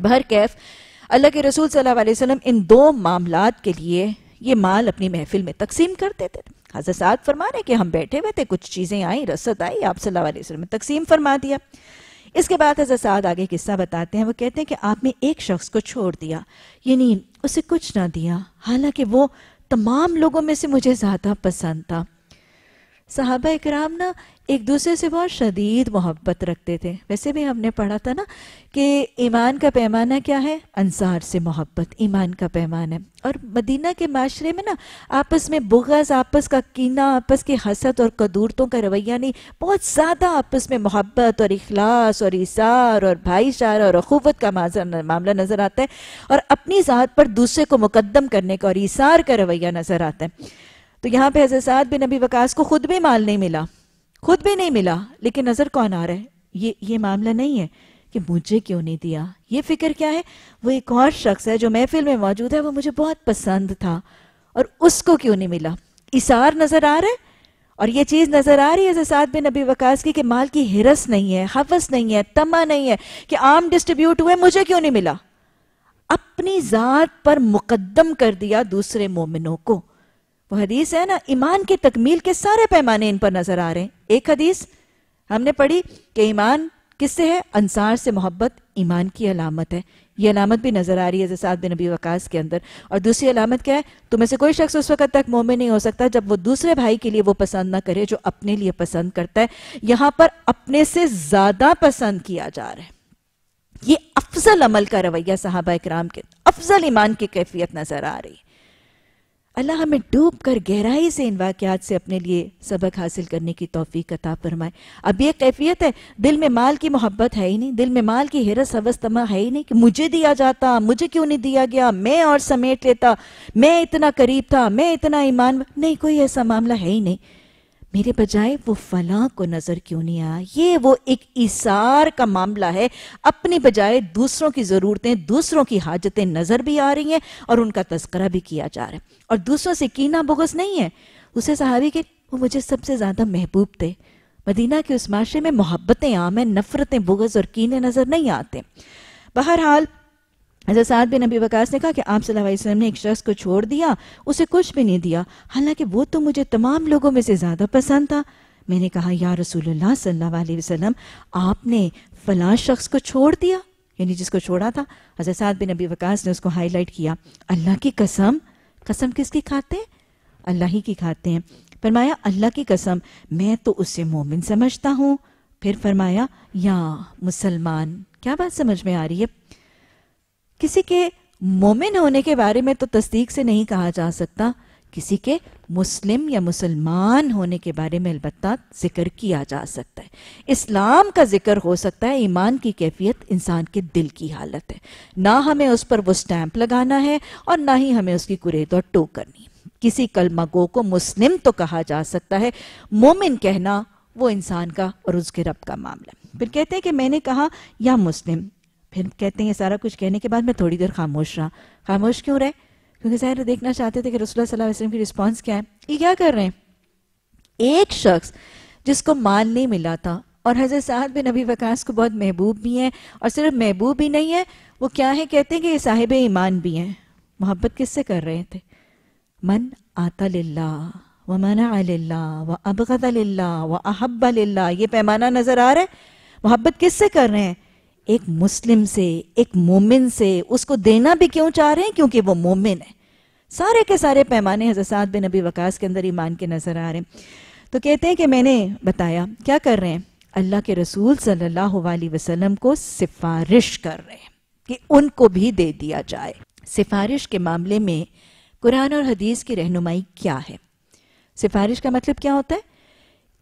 बहर कैफ अल्लाह के रसूल सल्लल्लाहु अलैहि वसल्लम इन दो मामलात के लिए ये माल अपनी महफिल में तकसीम करते थे हजरत साद फरमा रहे कि हम बैठे हुए थे कुछ चीज़ें आई रसद आई आप सल्लल्लाहु अलैहि वसल्लम ने तकसीम फरमा दिया इसके बाद हजरत साद आगे किस्सा बताते हैं वो कहते हैं कि आपने एक शख्स को छोड़ दिया यानी उसे कुछ ना दिया हालांकि वो तमाम लोगों में से मुझे ज़्यादा पसंद था साहबा कराम ना एक दूसरे से बहुत शदीद मोहब्बत रखते थे वैसे भी हमने पढ़ा था ना कि ईमान का पैमाना क्या है अंसार से मोहब्बत ईमान का पैमाना और मदीना के माशरे में ना आपस में बुगज़ आपस का कीना आपस की हसत और कदूरतों का रवैया नहीं बहुत ज़्यादा आपस में मोहब्बत और अखलास और इसार और भाईचार और अखूवत का मामला नज़र आता है और अपनी ज़ात पर दूसरे को मुकदम करने का और इसार का रवैया नज़र आता है तो यहाँ पे हजरत साद बिन नबी वकास को खुद भी माल नहीं मिला खुद भी नहीं मिला लेकिन नज़र कौन आ रहा है ये ये मामला नहीं है कि मुझे क्यों नहीं दिया ये फिक्र क्या है वो एक और शख्स है जो महफिल में मौजूद है वो मुझे बहुत पसंद था और उसको क्यों नहीं मिला इशार नज़र आ रहा है और ये चीज़ नज़र आ रही है जसाद बिन नबी वकास की कि माल की हिरस नहीं है हवस नहीं है तमा नहीं है कि आम डिस्ट्रीब्यूट हुए मुझे क्यों नहीं मिला अपनी ज़ात पर मुकदम कर दिया दूसरे मोमिनों को वो हदीस है ना ईमान की तकमील के सारे पैमाने इन पर नजर आ रहे हैं एक हदीस हमने पढ़ी कि ईमान किससे है अंसार से मोहब्बत ईमान की अलामत है यह अलामत भी नजर आ रही है जैसे बिन नबी वकास के अंदर और दूसरी अलामत क्या है तुम्हें से कोई शख्स उस वक्त तक मोमिन नहीं हो सकता जब वो दूसरे भाई के लिए वो पसंद ना करे जो अपने लिए पसंद करता है यहां पर अपने से ज्यादा पसंद किया जा रहा है ये अफजल अमल का रवैया साहबा इक्राम के अफजल ईमान की कैफियत नजर आ रही है अल्लाह हमें डूब कर गहराई से इन वाक़ात से अपने लिए सबक हासिल करने की तोफ़ी कता फरमाए अब ये कैफियत है दिल में माल की मोहब्बत है ही नहीं दिल में माल की हिरस हवस तमा है ही नहीं कि मुझे दिया जाता मुझे क्यों नहीं दिया गया मैं और समेट लेता मैं इतना करीब था मैं इतना ईमान नहीं कोई ऐसा मामला है ही नहीं मेरे बजाय वो फला को नजर क्यों नहीं आया ये वो एक इसार का मामला है अपने बजाय दूसरों की ज़रूरतें दूसरों की हाजतें नज़र भी आ रही हैं और उनका तस्करा भी किया जा रहा है और दूसरों से कीना बुगस नहीं है उसे सहाबी के वो मुझे सबसे ज़्यादा महबूब थे मदीना के उस माशरे में मोहब्बतें आम हैं नफ़रतें बुगस और कीने नज़र नहीं आते बहरहाल हजरत साद बिन नबी वकास ने कहा कि आप सल्लम ने एक शख्स को छोड़ दिया उसे कुछ भी नहीं दिया हालांकि वो तो मुझे तमाम लोगों में से ज़्यादा पसंद था मैंने कहा या रसूल सल्लल्लाहु आपने फला शख्स को छोड़ दिया यानी जिसको छोड़ा था हजरत साद बिन नबी वकास ने उसको हाईलाइट किया अल्लाह की कसम कसम किसकी खाते हैं अल्लाह ही की खाते हैं फरमाया अल्लाह की कसम मैं तो उसे मोमिन समझता हूँ फिर फरमाया या मुसलमान क्या बात समझ में आ रही है किसी के मोमिन होने के बारे में तो तस्दीक से नहीं कहा जा सकता किसी के मुस्लिम या मुसलमान होने के बारे में अलबत् जिक्र किया जा सकता है इस्लाम का जिक्र हो सकता है ईमान की कैफियत इंसान के दिल की हालत है ना हमें उस पर वो स्टैंप लगाना है और ना ही हमें उसकी कुरेद और टो करनी किसी कलमा गो को मुस्लिम तो कहा जा सकता है मोमिन कहना वो इंसान का और उसके रब का मामला फिर कहते हैं कि मैंने कहा या मुस्लिम फिर कहते हैं सारा कुछ कहने के बाद मैं थोड़ी देर खामोश रहा खामोश क्यों रहे क्योंकि ज़ाहिर देखना चाहते थे कि रसोल्ला सल्लल्लाहु अलैहि वसल्लम की रिस्पांस क्या है ये क्या कर रहे हैं एक शख्स जिसको माल नहीं मिला था और हजरत साहब बिन नबी वकास को बहुत महबूब भी हैं और सिर्फ महबूब भी नहीं है वो क्या है कहते हैं कि ये साहिब ईमान भी हैं मोहब्बत किससे कर रहे थे मन आता लिल्ला व मना आल्ला व अबगत लिल्ला व अहब अल्ला ये पैमाना नज़र आ रहा है मोहब्बत किससे कर रहे हैं एक मुस्लिम से एक मोमिन से उसको देना भी क्यों चाह रहे हैं क्योंकि वो मोमिन है सारे के सारे पैमाने हजरत बिन नबी वकास के अंदर ईमान के नज़र आ रहे हैं तो कहते हैं कि मैंने बताया क्या कर रहे हैं अल्लाह के रसूल सल्लल्लाहु अलैहि वसल्लम को सिफारिश कर रहे हैं कि उनको भी दे दिया जाए सिफारिश के मामले में कुरान और हदीस की रहनुमाई क्या है सिफारिश का मतलब क्या होता है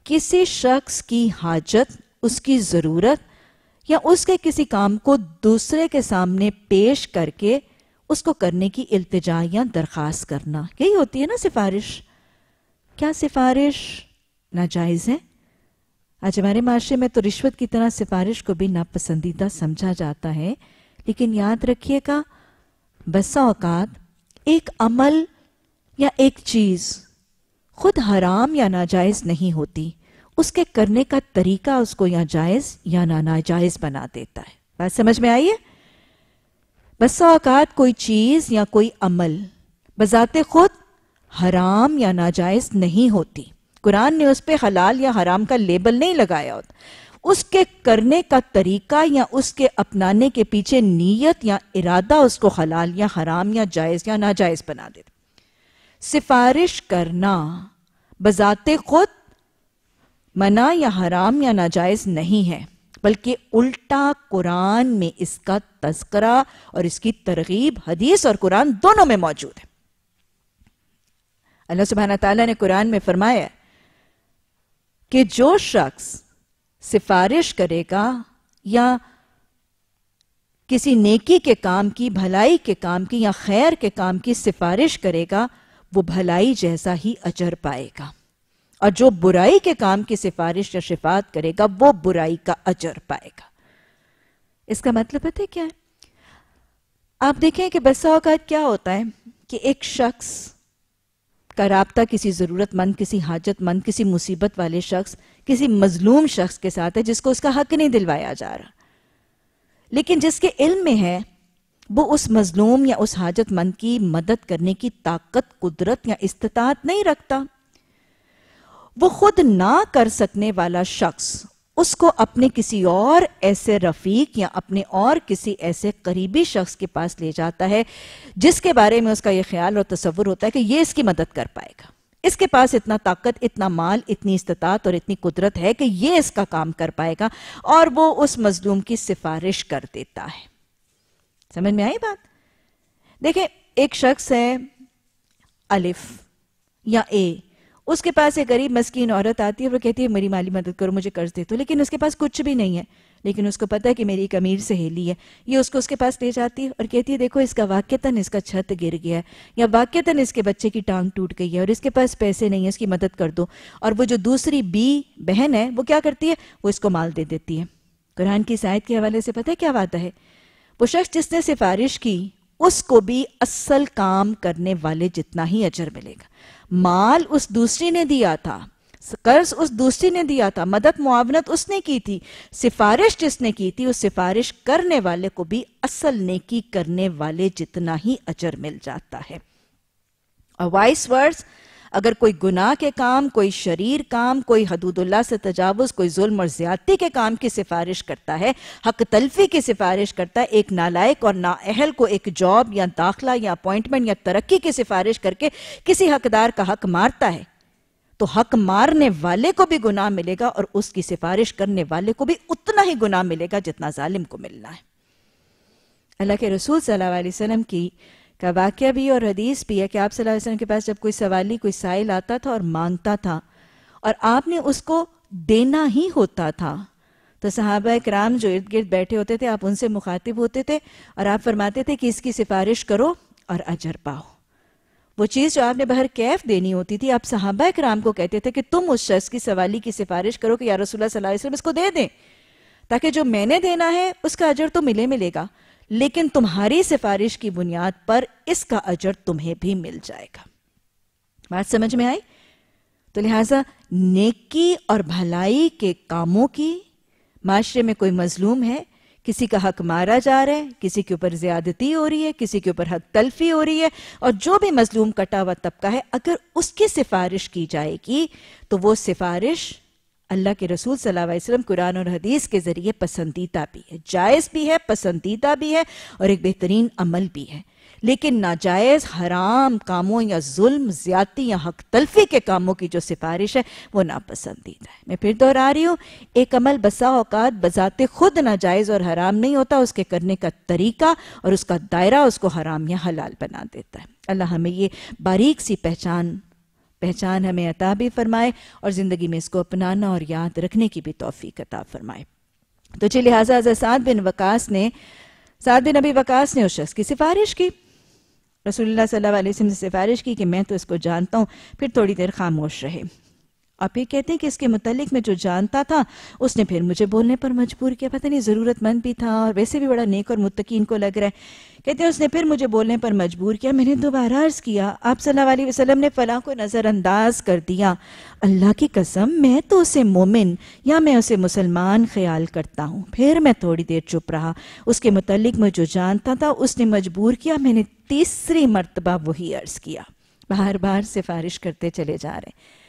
किसी शख्स की हाजत उसकी ज़रूरत या उसके किसी काम को दूसरे के सामने पेश करके उसको करने की इल्तजा या दरख्वास्त करना यही होती है ना सिफारिश क्या सिफारिश नाजायज़ है आज हमारे माशरे में तो रिश्वत की तरह सिफारिश को भी नापसंदीदा समझा जाता है लेकिन याद रखिएगा बसा औकात एक अमल या एक चीज़ खुद हराम या नाजायज़ नहीं होती उसके करने का तरीका उसको या जायज या ना नाजायज बना देता है बात समझ में आई है बसा औकात कोई चीज या कोई अमल बजाते खुद हराम या नाजायज नहीं होती कुरान ने उस पर हलाल या हराम का लेबल नहीं लगाया होता उसके करने का तरीका या उसके अपनाने के पीछे नीयत या इरादा उसको हलाल या हराम या जायज या नाजायज बना देता सिफारिश करना बजाते खुद मना या हराम या नाजायज़ नहीं है बल्कि उल्टा कुरान में इसका तस्करा और इसकी तरगीब हदीस और कुरान दोनों में मौजूद है अल्लाह सुबहाना तला ने कुरान में फरमाया कि जो शख्स सिफारिश करेगा या किसी नेकी के काम की भलाई के काम की या खैर के काम की सिफारिश करेगा वो भलाई जैसा ही अजर पाएगा और जो बुराई के काम की सिफारिश या शिफात करेगा वो बुराई का अजर पाएगा इसका मतलब पता है क्या है आप देखें कि बसा अवकात क्या होता है कि एक शख्स का रबता किसी ज़रूरतमंद किसी हाजतमंद किसी मुसीबत वाले शख्स किसी मजलूम शख्स के साथ है जिसको उसका हक नहीं दिलवाया जा रहा लेकिन जिसके इल्म में है वो उस मजलूम या उस हाजतमंद की मदद करने की ताकत कुदरत या इस्तात नहीं रखता वो खुद ना कर सकने वाला शख्स उसको अपने किसी और ऐसे रफीक या अपने और किसी ऐसे करीबी शख्स के पास ले जाता है जिसके बारे में उसका यह ख्याल और तस्वुर होता है कि यह इसकी मदद कर पाएगा इसके पास इतना ताकत इतना माल इतनी इस्तात और इतनी कुदरत है कि यह इसका काम कर पाएगा और वो उस मजलूम की सिफारिश कर देता है समझ में आई बात देखें एक शख्स है अलिफ या ए उसके पास एक गरीब मस्कीन औरत आती है वो कहती है मेरी माली मदद करो मुझे कर्ज दे तो लेकिन उसके पास कुछ भी नहीं है लेकिन उसको पता है कि मेरी एक अमीर सहेली है ये उसको उसके पास ले जाती है और कहती है देखो इसका वाक्यतन इसका छत गिर गया है या वाक्यतन इसके बच्चे की टांग टूट गई है और इसके पास पैसे नहीं है उसकी मदद कर दो और वो जो दूसरी बी बहन है वो क्या करती है वो इसको माल दे देती है कुरान की शायद के हवाले से पता है क्या वादा है वो शख्स जिसने सिफारिश की उसको भी असल काम करने वाले जितना ही अजर मिलेगा माल उस दूसरी ने दिया था कर्ज उस दूसरी ने दिया था मदद मुआवनत उसने की थी सिफारिश जिसने की थी उस सिफारिश करने वाले को भी असल नेकी करने वाले जितना ही अजर मिल जाता है और वाइस वर्ड्स अगर कोई गुनाह के काम कोई शरीर काम कोई हदूदुल्ला से तजावज़ कोई जुल्म और ज्यादती के काम की सिफारिश करता है हक तलफी की सिफारिश करता है एक नालायक और नाअहल को एक जॉब या दाखिला या अपॉइंटमेंट या तरक्की की सिफारिश करके किसी हकदार का हक मारता है तो हक मारने वाले को भी गुनाह मिलेगा और उसकी सिफारिश करने वाले को भी उतना ही गुनाह मिलेगा जितना जालिम को मिलना है अल्लाह के रसूल सल्लल्लाहु अलैहि वसल्लम की का वाक्य भी और हदीस भी है कि आप सल्लल्लाहु अलैहि वसल्लम के पास जब कोई सवाली कोई साइल आता था और मांगता था और आपने उसको देना ही होता था तो सहाबा कराम जो इर्द गिर्द बैठे होते थे आप उनसे मुखातिब होते थे और आप फरमाते थे कि इसकी सिफारिश करो और अजर पाओ वो चीज़ जो आपने बहर कैफ देनी होती थी आप सहाबा कराम को कहते थे कि तुम उस शख्स की सवाली की सिफारिश करो कि या रसूल सल्लल्लाहु अलैहि वसल्लम इसको दे दें ताकि जो मैंने देना है उसका अजर तो मिले मिलेगा लेकिन तुम्हारी सिफारिश की बुनियाद पर इसका अजर तुम्हें भी मिल जाएगा बात समझ में आई तो लिहाजा नेकी और भलाई के कामों की माशरे में कोई मजलूम है किसी का हक मारा जा रहा है किसी के ऊपर ज्यादती हो रही है किसी के ऊपर हक तलफी हो रही है और जो भी मजलूम कटा हुआ तबका है अगर उसकी सिफारिश की जाएगी तो वो सिफारिश अल्लाह के रसूल सल्लल्लाहु कुरान और हदीस के ज़रिए पसंदीदा भी है जायज़ भी है पसंदीदा भी है और एक बेहतरीन अमल भी है लेकिन नाजायज़ हराम कामों या जुल्म ज्यादती या हक तलफी के कामों की जो सिफारिश है वो नापसंदीदा है मैं फिर दोहरा रही हूँ एक अमल बसा औकात बज़ाते खुद नाजायज़ और हराम नहीं होता उसके करने का तरीका और उसका दायरा उसको हराम या हलाल बना देता है अल्लाह हमें ये बारीक सी पहचान पहचान हमें अता भी फरमाए और ज़िंदगी में इसको अपनाना और याद रखने की भी तोफ़ी अता फरमाए तो चलिए लिहाजा हज़रत साद बिन वकास ने साद बिन अभी वकास ने उस शख्स की सिफारिश की रसूल सल्लल्लाहु अलैहि वसल्लम से सिफारिश की कि मैं तो इसको जानता हूँ फिर थोड़ी देर खामोश रहे आप ये कहते हैं कि इसके मतलब में जो जानता था उसने फिर मुझे बोलने पर मजबूर किया पता नहीं ज़रूरतमंद भी था और वैसे भी बड़ा नेक और मुतकीन को लग रहा है कहते हैं उसने फिर मुझे बोलने पर मजबूर किया मैंने दोबारा अर्ज़ किया आप सल्लल्लाहु अलैहि वसल्लम ने फ़लाँ को नज़रअंदाज कर दिया अल्लाह की कसम मैं तो उसे मोमिन या मैं उसे मुसलमान ख्याल करता हूँ फिर मैं थोड़ी देर चुप रहा उसके मतलब मैं जो जानता था उसने मजबूर किया मैंने तीसरी मरतबा वही अर्ज़ किया बार बार सिफारिश करते चले जा रहे हैं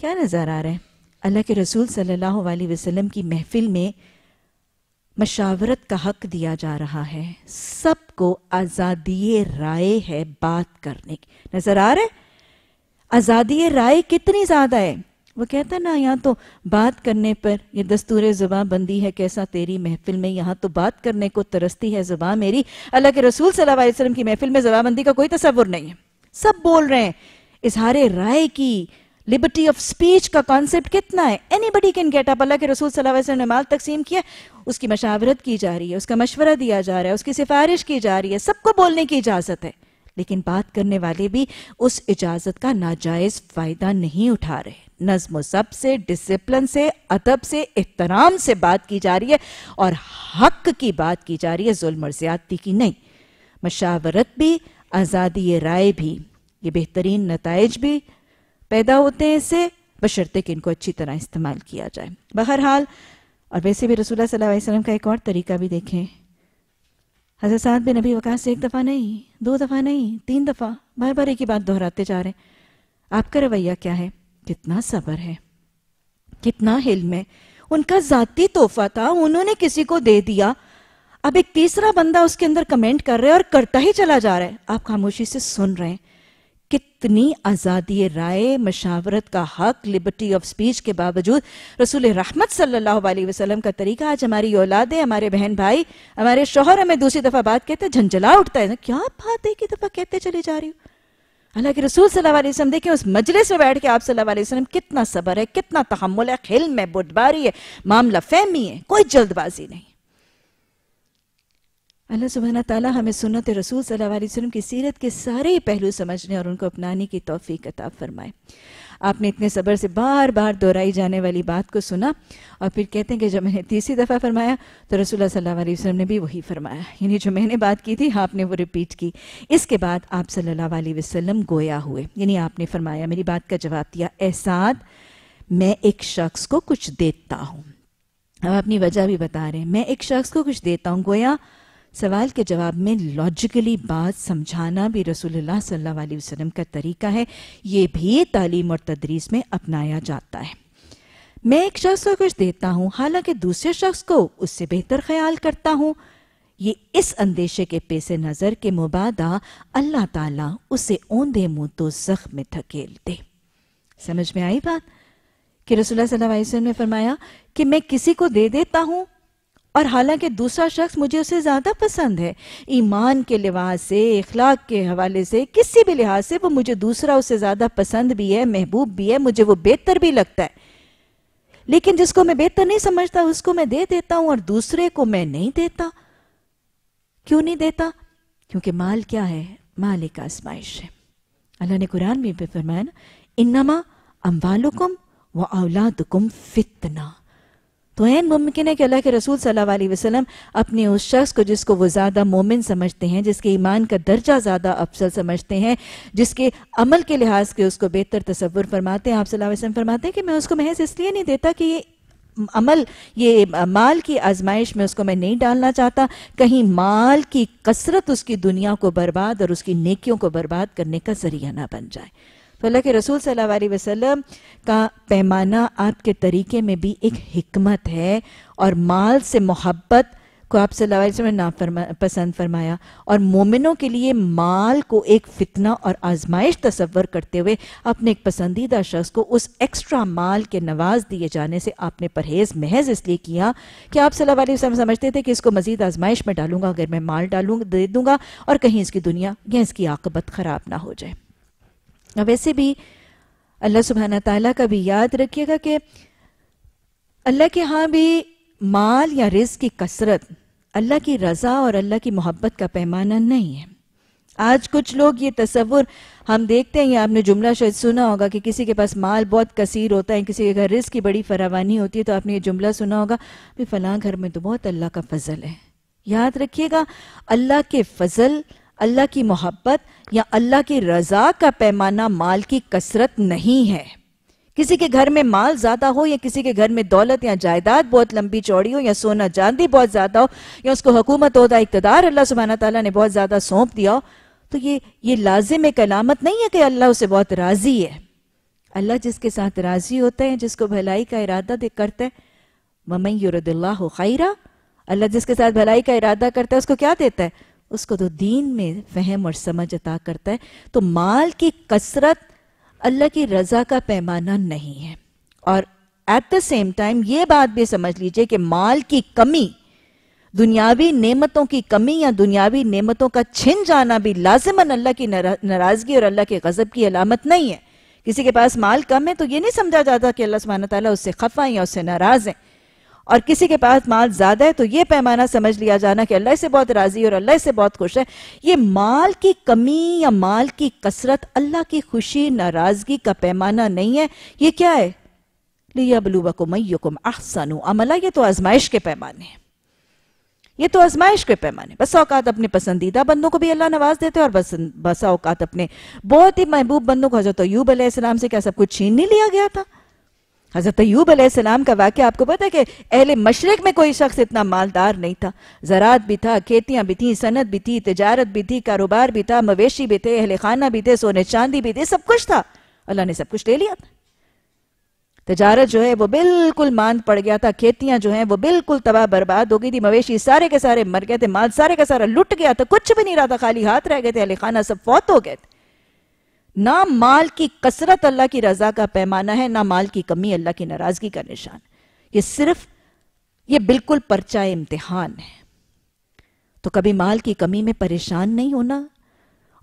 क्या नज़र आ रहा है अल्लाह के रसूल सल्लल्लाहु अलैहि वसल्लम की महफिल में मशावरत का हक दिया जा रहा है सबको आज़ादी राय है बात करने की नज़र आ रहा है आज़ादी राय कितनी ज़्यादा है वो कहता ना यहाँ तो बात करने पर यह दस्तूर ज़बाँ बंदी है कैसा तेरी महफिल में यहाँ तो बात करने को तरसती है ज़बाँ मेरी अल्लाह के रसूल सल्लल्लाहु अलैहि वसल्लम की महफिल में ज़बाबंदी का कोई तस्वुर नहीं है सब बोल रहे हैं इजहार राय की लिबर्टी ऑफ स्पीच का कॉन्सेप्ट कितना है anybody can get up अल्लाह के रसूल सल्लल्लाहु ने माल तकसीम किया उसकी मशावरत की जा रही है उसका मशवरा दिया जा रहा है उसकी सिफारिश की जा रही है सबको बोलने की इजाज़त है लेकिन बात करने वाले भी उस इजाज़त का नाजायज़ फ़ायदा नहीं उठा रहे नज्म सब से डिसिप्लिन से अदब से एहतराम से बात की जा रही है और हक की बात की जा रही है जुल्म और ज्यादती की नहीं मशावरत भी आज़ादी राय भी ये बेहतरीन नतज भी पैदा होते हैं इससे बशर्ते कि इनको अच्छी तरह इस्तेमाल किया जाए बहरहाल और वैसे भी रसूल सल्लल्लाहु अलैहि वसल्लम का एक और तरीका भी देखें हजरत साहब बिन नबी वक़ास एक दफ़ा नहीं दो दफ़ा नहीं तीन दफ़ा बार बार एक ही बात दोहराते जा रहे हैं आपका रवैया क्या है कितना सब्र है कितना हिल है उनका ज़ाती तोहफा था उन्होंने किसी को दे दिया अब एक तीसरा बंदा उसके अंदर कमेंट कर रहा है और करता ही चला जा रहा है आप खामोशी से सुन रहे हैं कितनी आज़ादी राय मशावरत का हक लिबर्टी ऑफ स्पीच के बावजूद रसूल रहमत सल्लल्लाहु अलैहि वसल्लम का तरीका आज हमारी औलादे हमारे बहन भाई हमारे शोहर हमें दूसरी दफ़ा बात कहते हैं झंझला उठता है क्या बात है एक दफ़ा कहते चले जा रही हूँ हालांकि रसूल सल्लल्लाहु अलैहि वसल्लम देखें उस मजलिस में बैठ के आप सल्लल्लाहु अलैहि वसल्लम कितना सबर है कितना तहमुल है खिल्म है बुटबारी है मामला फहमी है कोई जल्दबाजी नहीं अल्लाह सुबहाना ताली हमें सुनत रसूल सल्ला वसलम की सीरत के सारे पहलू समझने और उनको अपनाने की तोफ़ी कता फ़रमाए आपने इतने सब्र से बार बार दोहराई जाने वाली बात को सुना और फिर कहते हैं कि जब मैंने तीसरी दफ़ा फरमाया तो रसूल सल्लल्लाहु वसलम ने भी वही फरमाया यानी जो मैंने बात की थी आपने वो रिपीट की इसके बाद आप सल्ला वसलम गोया हुए यानी आपने फरमाया मेरी बात का जवाब दिया एहसाद मैं एक शख्स को कुछ देता हूँ अब अपनी वजह भी बता रहे हैं मैं एक शख्स को कुछ देता हूँ गोया सवाल के जवाब में लॉजिकली बात समझाना भी रसूलुल्लाह सल्लल्लाहु अलैहि वसल्लम का तरीका है ये भी तालीम और तदरीस में अपनाया जाता है मैं एक शख्स को कुछ देता हूँ हालांकि दूसरे शख्स को उससे बेहतर ख्याल करता हूँ ये इस अंदेशे के पेश नज़र के मुबादा अल्लाह ताला उसे ओंधे मुंह तो जख्म में धकेल दे समझ में आई बात कि रसोल्ला सल्लल्लाहु अलैहि वसल्लम ने फरमाया कि मैं किसी को दे देता हूँ और हालांकि दूसरा शख्स मुझे उसे ज़्यादा पसंद है ईमान के लिहाज से इखलाक के हवाले से किसी भी लिहाज से वो मुझे दूसरा उसे ज़्यादा पसंद भी है महबूब भी है मुझे वो बेहतर भी लगता है लेकिन जिसको मैं बेहतर नहीं समझता उसको मैं दे देता हूं और दूसरे को मैं नहीं देता क्यों नहीं देता क्योंकि माल क्या है माल एक आजमाइश है अल्लाह ने कुरान में फरमाया ना इन्नमा अम्बालुकुम व औलादुकुम फितना तो एन मुमकिन है कि अल्लाह के रसूल सल्लल्लाहु अलैहि वसल्लम अपने उस शख्स को जिसको वो ज़्यादा मोमिन समझते हैं जिसके ईमान का दर्जा ज़्यादा अफसल समझते हैं जिसके अमल के लिहाज के उसको बेहतर तस्वुर फरमाते हैं आप सल्लल्लाहु अलैहि वसल्लम फरमाते हैं कि मैं उसको महज इसलिए नहीं देता कि ये अमल ये माल की आजमाइश में उसको मैं नहीं डालना चाहता कहीं माल की कसरत उसकी दुनिया को बर्बाद और उसकी नेकियों को बर्बाद करने का जरिया ना बन जाए तो अल्लाह के रसूल सल्लल्लाहु अलैहि वसल्लम का पैमाना आपके तरीके में भी एक हिकमत है और माल से मोहब्बत को आप सल्लल्लाहु अलैहि वसल्लम ने ना फरमा पसंद फरमाया और मोमिनों के लिए माल को एक फितना और आजमाइश तस्वर करते हुए अपने एक पसंदीदा शख्स को उस एक्स्ट्रा माल के नवाज दिए जाने से आपने परहेज़ महज इसलिए किया कि आप सल्लल्लाहु अलैहि वसल्लम समझते थे कि इसको मजीद आजमाइश में डालूंगा अगर मैं माल डालूंगा दे दूंगा और कहीं इसकी दुनिया या इसकी आकबत ख़राब ना हो जाए वैसे भी अल्लाह सुबहाना तला का भी याद रखिएगा कि अल्लाह के यहाँ भी माल या रिज की कसरत अल्लाह की रज़ा और अल्लाह की मोहब्बत का पैमाना नहीं है आज कुछ लोग ये तस्वुर हम देखते हैं या आपने जुमला शायद सुना होगा कि किसी के पास माल बहुत कसीर होता है किसी के घर रिज की बड़ी फरावानी होती है तो आपने ये जुमला सुना होगा भी फलां घर में तो बहुत अल्लाह का फजल है याद रखिएगा अल्लाह के फजल अल्लाह की मोहब्बत या अल्लाह की रजा का पैमाना माल की कसरत नहीं है किसी के घर में माल ज्यादा हो या किसी के घर में दौलत या जायदाद बहुत लंबी चौड़ी हो या सोना चांदी बहुत ज्यादा हो या उसको हुकूमत होदा इकतदार अल्लाह सुबहाना तला ने बहुत ज्यादा सौंप दिया हो तो ये ये लाजिम एक अलामत नहीं है कि अल्लाह उसे बहुत राजी है अल्लाह जिसके साथ राजी होता है जिसको भलाई का इरादा दे करता है ममई खैरा अल्लाह जिसके साथ भलाई का इरादा करता है उसको क्या देता है उसको तो दीन में फहम और समझ अता करता है तो माल की कसरत अल्लाह की रजा का पैमाना नहीं है और एट द सेम टाइम ये बात भी समझ लीजिए कि माल की कमी दुनियावी नेमतों की कमी या दुनियावी नेमतों का छिन जाना भी लाजिमन अल्लाह की नाराजगी और अल्लाह के गजब की अलामत नहीं है किसी के पास माल कम है तो ये नहीं समझा जाता कि अल्लाह सुबहाना ताला उससे खफा है या उससे नाराज है और किसी के पास माल ज्यादा है तो ये पैमाना समझ लिया जाना कि अल्लाह से बहुत राजी और अल्लाह से बहुत खुश है ये माल की कमी या माल की कसरत अल्लाह की खुशी नाराजगी का पैमाना नहीं है ये क्या है लिया बलूबकुम अयुकुम अहसानु अमला ये तो आजमाइश के पैमाने हैं ये तो आजमाइश के पैमाने बस औकात अपने पसंदीदा बंदों को भी अल्लाह नवाज देते हैं और बस बस औकात अपने बहुत ही महबूब बंदों को हजरत यूब अलैहिस्सलाम से क्या सब कुछ छीन नहीं लिया गया था हज़रत तयूब अलैहिस्सलाम का वाक्य आपको पता है कि अहले मशरक में कोई शख्स इतना मालदार नहीं था ज़रात भी था खेतियां भी थी सनत भी थी तजारत भी थी कारोबार भी था मवेशी भी थे अहले खाना भी थे सोने चांदी भी थे सब कुछ था अल्लाह ने सब कुछ ले लिया था तजारत जो है वो बिल्कुल मांद पड़ गया था खेतियाँ जो है वो बिल्कुल तबाह बर्बाद हो गई थी मवेशी सारे के सारे मर गए थे माल सारे का सारा लुट गया था कुछ भी नहीं रहा था खाली हाथ रह गए थे अहले खाना सब फौत हो गए थे ना माल की कसरत अल्लाह की रजा का पैमाना है ना माल की कमी अल्लाह की नाराजगी का निशान ये सिर्फ ये बिल्कुल पर्चा इम्तिहान है तो कभी माल की कमी में परेशान नहीं होना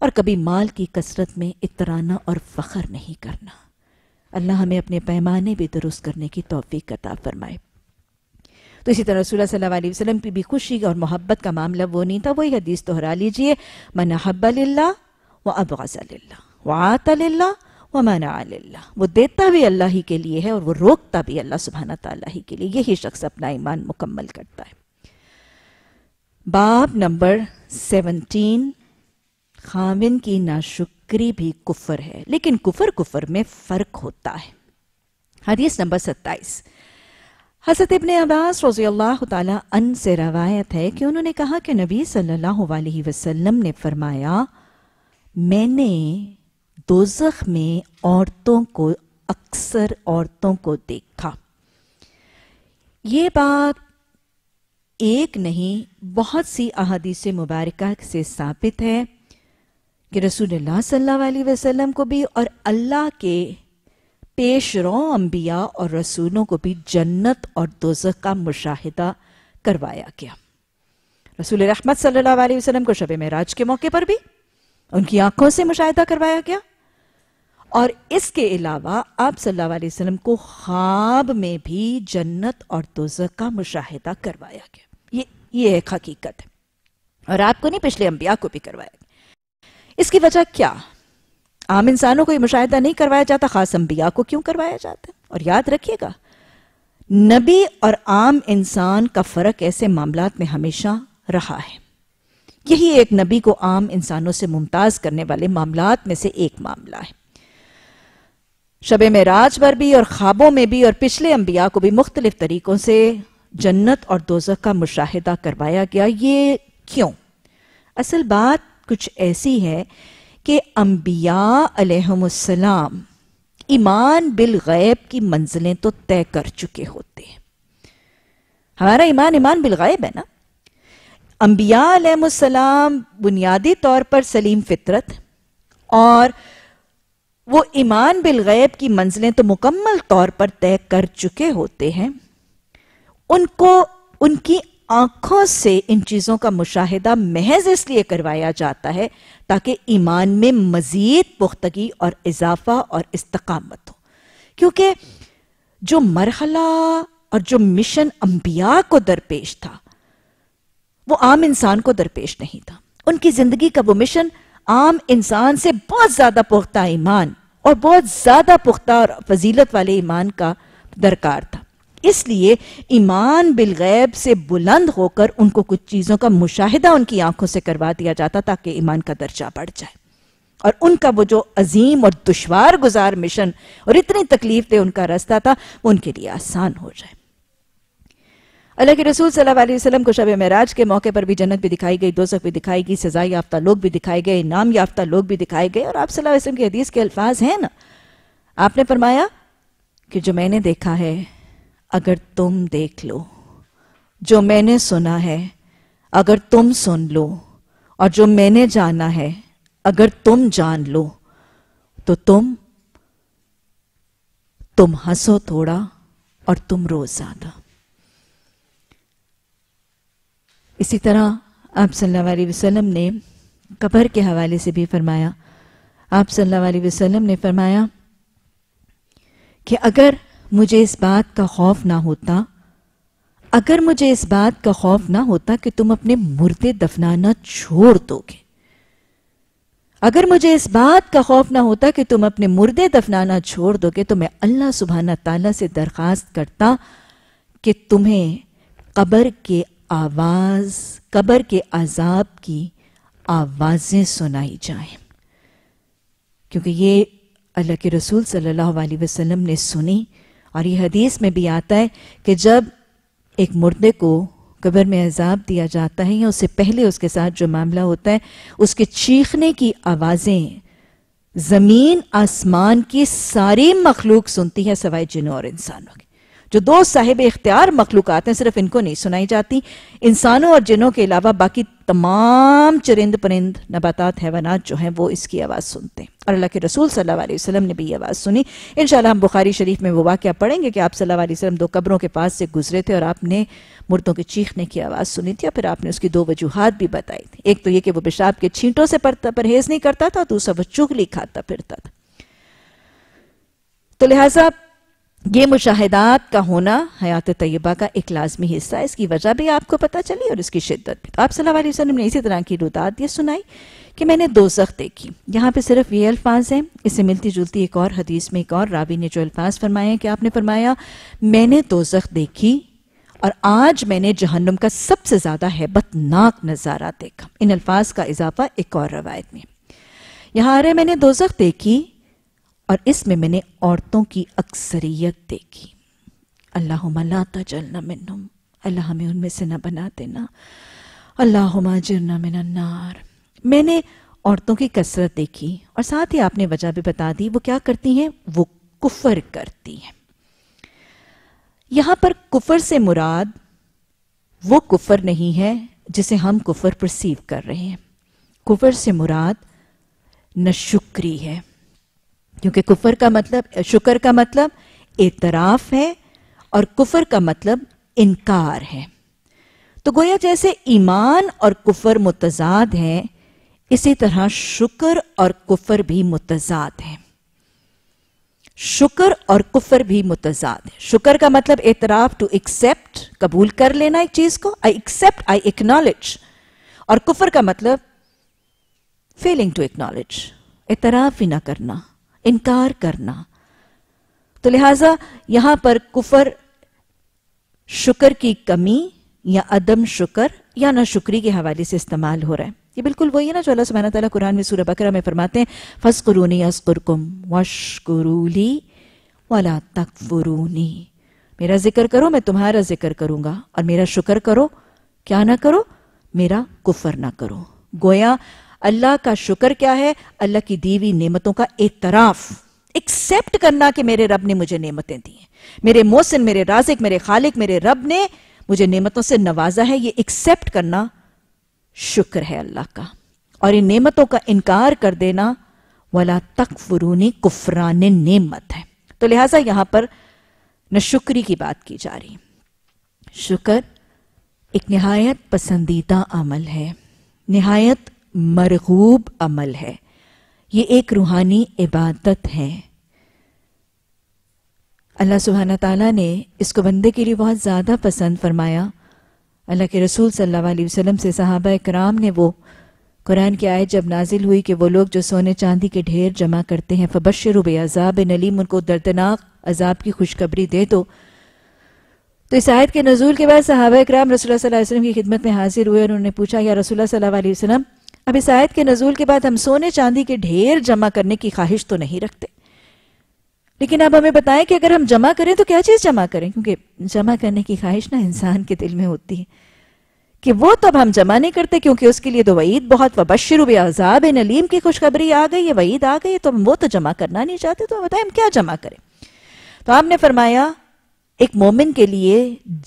और कभी माल की कसरत में इतराना और फखर नहीं करना अल्लाह हमें अपने पैमाने भी दुरुस्त करने की तोफ़ी अता फरमाए तो इसी तरह रसूल सल्लल्लाहु अलैहि वसल्लम की भी खुशी और मोहब्बत का मामला वो नहीं था वही हदीस दोहरा लीजिए मन हब्बा व अबाजा वात व मना अल्लाह वो देता भी अल्लाह ही के लिए है और वो रोकता भी अल्लाह सुबहाना तला ही के लिए यही शख्स अपना ईमान मुकम्मल करता है बाब नंबर सेवनटीन खामिन की नाशुक्री भी कुफर है लेकिन कुफर कुफर में फ़र्क होता है हदीस नंबर सत्ताईस हसत इबन अब्बास रोजील्ला अन से रवायत है कि उन्होंने कहा कि नबी सल्लल्लाहु अलैहि वसल्लम ने फरमाया मैंने दोजख में औरतों को अक्सर औरतों को देखा ये बात एक नहीं बहुत सी अहदीसी मुबारक से साबित है कि रसूल सल्लल्लाहु अलैहि वसल्लम को भी और अल्लाह के पेश रो अम्बिया और रसूलों को भी जन्नत और दोजख का मुशाहिदा करवाया गया रसूल रहमत सल्लल्लाहु अलैहि वसल्लम को शब मराज के मौके पर भी उनकी आंखों से मुशाहिदा करवाया गया और इसके अलावा आप सल्लल्लाहु अलैहि वसल्लम को ख्वाब में भी जन्नत और दोजक का मुशाहिदा करवाया गया ये ये एक हकीकत है और आपको नहीं पिछले अंबिया को भी करवाया गया इसकी वजह क्या आम इंसानों को यह मुशाहिदा नहीं करवाया जाता खास अंबिया को क्यों करवाया जाता है और याद रखिएगा नबी और आम इंसान का फ़र्क ऐसे मामला में हमेशा रहा है यही एक नबी को आम इंसानों से मुमताज़ करने वाले मामला में से एक मामला है शब मराज पर भी और ख्वाबों में भी और पिछले अम्बिया को भी मुख्तलिफ तरीक़ों से जन्नत और दोजक का मुशाहिदा करवाया गया ये क्यों असल बात कुछ ऐसी है कि अम्बिया ईमान बिल गैब की मंजिलें तो तय कर चुके होते हैं हमारा ईमान ईमान बिल गैब है ना अम्बिया बुनियादी तौर पर सलीम फितरत और वो ईमान बिलगैब की मंजिलें तो मुकम्मल तौर पर तय कर चुके होते हैं उनको उनकी आंखों से इन चीज़ों का मुशाहिदा महज इसलिए करवाया जाता है ताकि ईमान में मज़ीद पुख्तगी और इजाफा और इस्तकामत हो क्योंकि जो मरहला और जो मिशन अंबिया को दरपेश था वो आम इंसान को दरपेश नहीं था उनकी ज़िंदगी का वो मिशन आम इंसान से बहुत ज़्यादा पुख्ता ईमान और बहुत ज़्यादा पुख्ता और फजीलत वाले ईमान का दरकार था इसलिए ईमान बिलगैब से बुलंद होकर उनको कुछ चीज़ों का मुशाहिदा उनकी आंखों से करवा दिया जाता ताकि ईमान का दर्जा बढ़ जाए और उनका वो जो अजीम और दुशवार गुजार मिशन और इतनी तकलीफ दे उनका रास्ता था वो उनके लिए आसान हो जाए अल्लाह के रसूल सल्लल्लाहु अलैहि वसल्लम को शब महराज के मौके पर भी जन्नत भी दिखाई गई दोजख भी दिखाई गई सजा याफ्ता लोग भी दिखाए गए इनाम याफ्ता लोग भी दिखाए गए और आप सल्लल्लाहु अलैहि वसल्लम हदीस के अल्फाज हैं ना आपने फरमाया कि जो मैंने देखा है अगर तुम देख लो जो मैंने सुना है अगर तुम सुन लो और जो मैंने जाना है अगर तुम जान लो तो तुम तुम हंसो थोड़ा और तुम रो ज्यादा इसी तरह आप सल्लल्लाहु अलैहि वसल्लम ने कब्र के हवाले से भी फरमाया आप सल्लल्लाहु अलैहि वसल्लम ने फरमाया कि अगर मुझे इस बात का खौफ ना होता अगर मुझे इस बात का खौफ ना होता कि तुम अपने मुर्दे दफनाना छोड़ दोगे अगर मुझे इस बात का खौफ ना होता कि तुम अपने मुर्दे दफनाना छोड़ दोगे तो मैं अल्लाह सुबहाना ताला से दरख्वास्त करता कि तुम्हें कब्र के आवाज़ कबर के अजाब की आवाज़ें सुनाई जाएं क्योंकि ये अल्लाह के रसूल सल्लल्लाहु अलैहि वसल्लम ने सुनी और ये हदीस में भी आता है कि जब एक मुर्दे को कबर में अजाब दिया जाता है या उससे पहले उसके साथ जो मामला होता है उसके चीखने की आवाज़ें ज़मीन आसमान की सारी मखलूक सुनती है सवाई जिनों और इंसानों की जो दो साहिब इख्तियार मखलूकत हैं सिर्फ इनको नहीं सुनाई जाती इंसानों और जिनों के अलावा बाकी तमाम चरिंद परिंद नबातात हैवानात जो हैं वो इसकी आवाज़ सुनते हैं और अल्लाह के रसूल सल्लल्लाहु अलैहि वसल्लम ने भी ये आवाज़ सुनी इन हम बुखारी शरीफ में वो वाक़ पढ़ेंगे कि आप सल्लल्लाहु अलैहि वसल्लम दो कब्रों के पास से गुजरे थे और आपने मुर्दों के चीखने की आवाज़ सुनी थी और फिर आपने उसकी दो वजूहत भी बताई थी एक तो ये कि वो पेशाब के छींटों से परहेज़ नहीं करता था और दूसरा वो चुगली खाता फिरता था तो लिहाजा ये मुशाहिदात का होना हयात तयबा का एक लाजमी हिस्सा है इसकी वजह भी आपको पता चली और इसकी शिद्दत भी तो आप सल्लल्लाहु अलैहि वसल्लम ने इसी तरह की रुदात यह सुनाई कि मैंने दो सख्त देखी यहाँ पे सिर्फ ये अल्फाज हैं इससे मिलती जुलती एक और हदीस में एक और रावी ने जो अल्फाज फरमाए कि आपने फरमाया मैंने दो जख देखी और आज मैंने जहन्नुम का सबसे ज़्यादा हैबतनाक नज़ारा देखा इन अल्फाज का इजाफा एक और रवायत में यहाँ आ रहे मैंने दो देखी और इसमें मैंने औरतों की अक्सरियत देखी अल्लाह लाता जलना मिनम अल्लाह हमें उनमें से ना बना देना अल्लाह जरना नार मैंने औरतों की कसरत देखी और साथ ही आपने वजह भी बता दी वो क्या करती हैं वो कुफर करती हैं यहां पर कुफर से मुराद वो कुफर नहीं है जिसे हम कुफर परसीव कर रहे हैं कुफर से मुराद नशुक्री है क्योंकि कुफर का मतलब शुक्र का मतलब एतराफ है और कुफर का मतलब इनकार है तो गोया जैसे ईमान और कुफर मुतजाद है इसी तरह शुक्र और कुफर भी मुतजाद है शुक्र और कुफर भी मुतजाद है शुक्र का मतलब एतराफ टू एक्सेप्ट कबूल कर लेना एक चीज को आई एक्सेप्ट आई एक्नॉलेज और कुफर का मतलब फेलिंग टू एक्नोलेज एतराफ ही ना करना इनकार करना तो लिहाजा यहां पर कुफर शुक्र की कमी या अदम शुक्र या ना शुक्री के हवाले से इस्तेमाल हो रहा है ये बिल्कुल वही है ना जो अल्लाह सुबहाना तला कुरान में सूर्य बकरा में फरमाते हैं फसकुरूनी अस्कुरकुम वशकुरूली वाला तकफुरूनी मेरा जिक्र करो मैं तुम्हारा जिक्र करूंगा और मेरा शुक्र करो क्या ना करो मेरा कुफर ना करो गोया अल्लाह का शुक्र क्या है अल्लाह की दीवी नेमतों का एतराफ़ एक्सेप्ट करना कि मेरे रब ने मुझे नेमतें दी हैं मेरे मोहसिन मेरे राजिक मेरे खालिक मेरे रब ने मुझे नेमतों से नवाजा है ये एक्सेप्ट करना शुक्र है अल्लाह का और इन नेमतों का इनकार कर देना वाला तक कुफरान नेमत है तो लिहाजा यहां पर न शुक्री की बात की जा रही शुक्र एक नहायत पसंदीदा अमल है नहायत मरगूब अमल है ये एक रूहानी इबादत है अल्लाह सुबहाना तला ने इसको बंदे के लिए बहुत ज़्यादा पसंद फरमाया अल्लाह के रसूल सल्लल्लाहु अलैहि वसल्लम से सहाबा कराम ने वो कुरान की आयत जब नाजिल हुई कि वो लोग जो सोने चांदी के ढेर जमा करते हैं फबशर अजाब नलीम उनको दर्दनाक अजाब की खुशखबरी दे दो तो इस आयत के नजूल के बाद सहाबा कराम रसोल्ला वसलम की खिदमत में हाजिर हुए और उन्होंने पूछा या रसोल्ला वसलम अब इस आयत के नजूल के बाद हम सोने चांदी के ढेर जमा करने की ख्वाहिश तो नहीं रखते लेकिन अब हमें बताएं कि अगर हम जमा करें तो क्या चीज़ जमा करें क्योंकि जमा करने की ख्वाहिश ना इंसान के दिल में होती है कि वो तो अब हम जमा नहीं करते क्योंकि उसके लिए तो वईद बहुत वबशर अजाब नलीम की खुशखबरी आ गई है वईद आ गई तो हम वो तो जमा करना नहीं चाहते तो हम बताएं हम क्या जमा करें तो आपने फरमाया एक मोमिन के लिए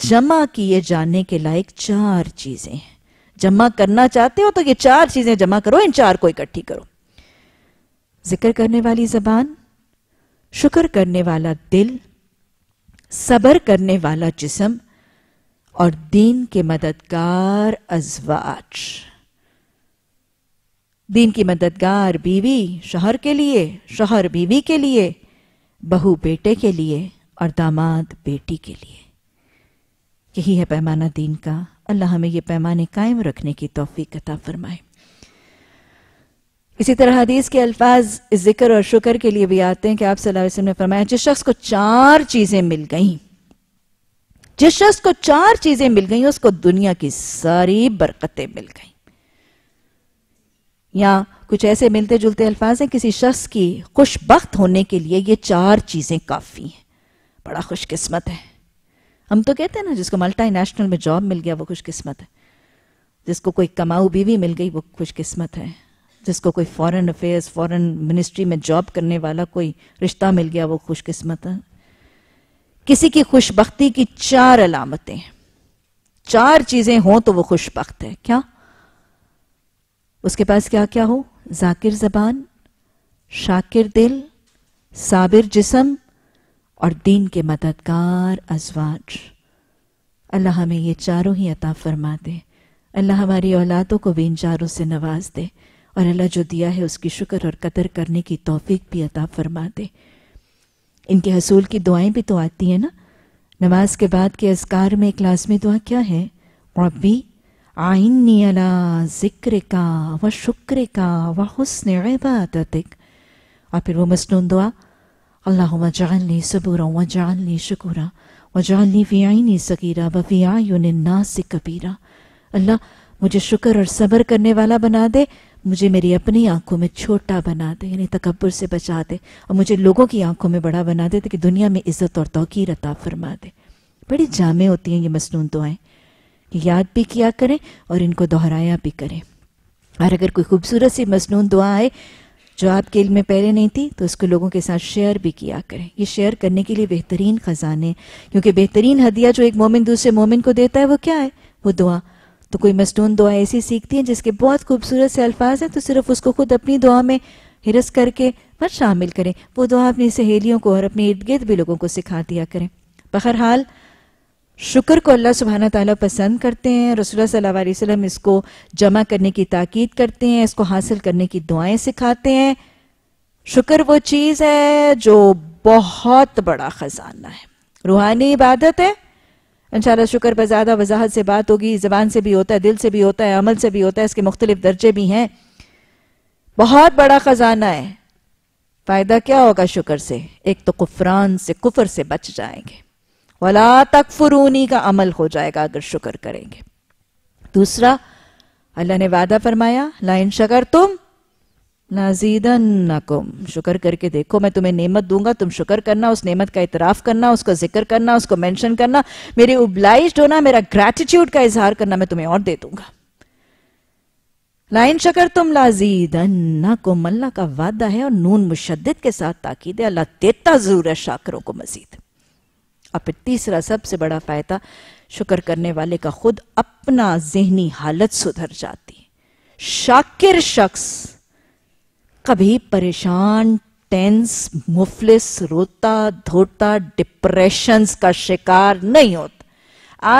जमा किए जाने के लायक चार चीज़ें हैं जमा करना चाहते हो तो ये चार चीजें जमा करो इन चार को इकट्ठी करो जिक्र करने वाली जबान शुक्र करने वाला दिल सबर करने वाला जिसम और दीन के मददगार अजवाज दीन की मददगार बीवी शहर के लिए शहर बीवी के लिए बहू बेटे के लिए और दामाद बेटी के लिए यही है पैमाना दीन का अल्लाह हमें ये पैमाने कायम रखने की तोफ़ी कता फरमाए इसी तरह हदीस के अल्फाज जिक्र और शुक्र के लिए भी आते हैं कि आप सल्लल्लाहु ने फरमाया जिस शख्स को चार चीज़ें मिल गईं जिस शख्स को चार चीज़ें मिल गईं उसको दुनिया की सारी बरकतें मिल गईं या कुछ ऐसे मिलते जुलते अल्फाज हैं किसी शख्स की खुशबख्त होने के लिए ये चार चीज़ें काफ़ी हैं बड़ा खुशकिस्मत है हम तो कहते हैं ना जिसको मल्टीनेशनल में जॉब मिल गया वो खुशकिस्मत है जिसको कोई कमाऊ बीवी मिल गई वो खुशकिस्मत है जिसको कोई फॉरेन अफेयर्स फॉरेन मिनिस्ट्री में जॉब करने वाला कोई रिश्ता मिल गया वो खुशकिस्मत है किसी की खुशबख्ती की चार अलामतें चार चीजें हों तो वो खुशबख्त है क्या उसके पास क्या क्या हो जाकिर जबान शाकिर दिल साबिर जिसम और दीन के मददगार अजवाज अल्लाह हमें ये चारों ही अता फरमा दे अल्लाह हमारी औलादों को भी इन चारों से नवाज दे और अल्लाह जो दिया है उसकी शुक्र और कदर करने की तोफीक भी अता फरमा दे इनके हसूल की दुआएं भी तो आती हैं ना नमाज के बाद के असकार में एक लाजमी दुआ क्या है रबी आइन्नी अला ज़िक्र का व शुक्र का व हसन इबादतिक और फिर वो मसनून दुआ अल्लाहुम्मा जअलनी सबूरा व जअलनी शुकुरा व जअलनी फी आइनी सगीरा व फी आयुनिन नास कबीरा अल्लाह मुझे शुक्र और सब्र करने वाला बना दे मुझे मेरी अपनी आंखों में छोटा बना दे यानी तकबर से बचा दे और मुझे लोगों की आंखों में बड़ा बना दे ताकि दुनिया में इज़्ज़त और तोकीर अता फरमा दे बड़ी जामे होती हैं ये मसनून दुआएँ याद भी किया करें और इनको दोहराया भी करें और अगर कोई खूबसूरत सी मसनून दुआ आए जो आपके इल्म में पहले नहीं थी तो उसको लोगों के साथ शेयर भी किया करें ये शेयर करने के लिए बेहतरीन ख़जाने क्योंकि बेहतरीन हदिया जो एक मोमिन दूसरे मोमिन को देता है वो क्या है वो दुआ तो कोई मसनून दुआ ऐसी सीखती है जिसके बहुत खूबसूरत से अल्फाज हैं तो सिर्फ उसको खुद अपनी दुआ में हिरस करके बस शामिल करें वो दुआ अपनी सहेलियों को और अपने इर्द गिर्द भी लोगों को सिखा दिया करें बहरहाल हाल शुक्र को अल्लाह सुबहाना ताला पसंद करते हैं रसोल्ला सल्लल्लाहु अलैहि इसको जमा करने की ताकीद करते हैं इसको हासिल करने की दुआएं सिखाते हैं शुक्र वो चीज़ है जो बहुत बड़ा ख़जाना है रूहानी इबादत है इनशाला शुक्र पर ज़्यादा वजाहत से बात होगी ज़बान से भी होता है दिल से भी होता है अमल से भी होता है इसके मुख्तलिफ दर्जे भी हैं बहुत बड़ा ख़जाना है फ़ायदा क्या होगा शुक्र से एक तो कुफरान से कुफर से बच जाएंगे वला तक फुरूनी का अमल हो जाएगा अगर शुक्र करेंगे दूसरा अल्लाह ने वादा फरमाया लाइन शकर तुम नाजीदन नकुम शुक्र करके देखो मैं तुम्हें नेमत दूंगा तुम शुक्र करना उस नेमत का इतराफ करना उसका जिक्र करना उसको मेंशन करना मेरे उबलाइज होना मेरा ग्रेटिट्यूड का इजहार करना मैं तुम्हें और दे दूंगा लाइन शकर तुम लाजीदन नकुम अल्लाह का वादा है और नून मुशद के साथ ताकीद अल्लाह देता जरूर है शाकरों को मजीद और फिर तीसरा सबसे बड़ा फ़ायदा शुक्र करने वाले का खुद अपना जहनी हालत सुधर जाती शाकिर शख्स कभी परेशान टेंस मुफलिस रोता धोता डिप्रेशन का शिकार नहीं होता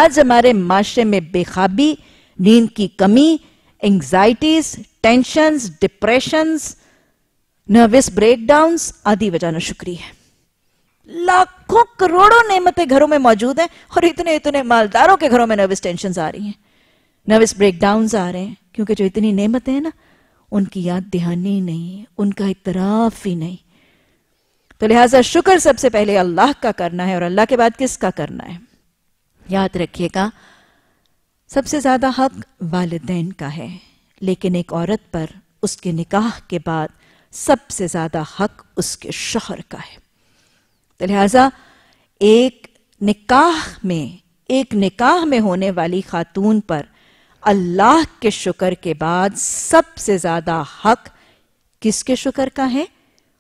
आज हमारे माशरे में बेखाबी नींद की कमी anxieties tension depression nervous breakdowns आदि वजह शुक्रिया है लाखों करोड़ों नेमतें घरों में मौजूद हैं और इतने इतने मालदारों के घरों में नर्वस टेंशन आ रही हैं नर्वस ब्रेकडाउन आ रहे हैं क्योंकि जो इतनी नेमतें हैं ना उनकी याद दहानी नहीं उनका इतराफ ही नहीं तो लिहाजा शुक्र सबसे पहले अल्लाह का करना है और अल्लाह के बाद किसका करना है याद रखिएगा सबसे ज्यादा हक वालदेन का है लेकिन एक औरत पर उसके निकाह के बाद सबसे ज्यादा हक उसके शोहर का है तो लिहाजा एक निकाह में एक निकाह में होने वाली खातून पर अल्लाह के शुक्र के बाद सबसे ज्यादा हक किसके शुक्र का है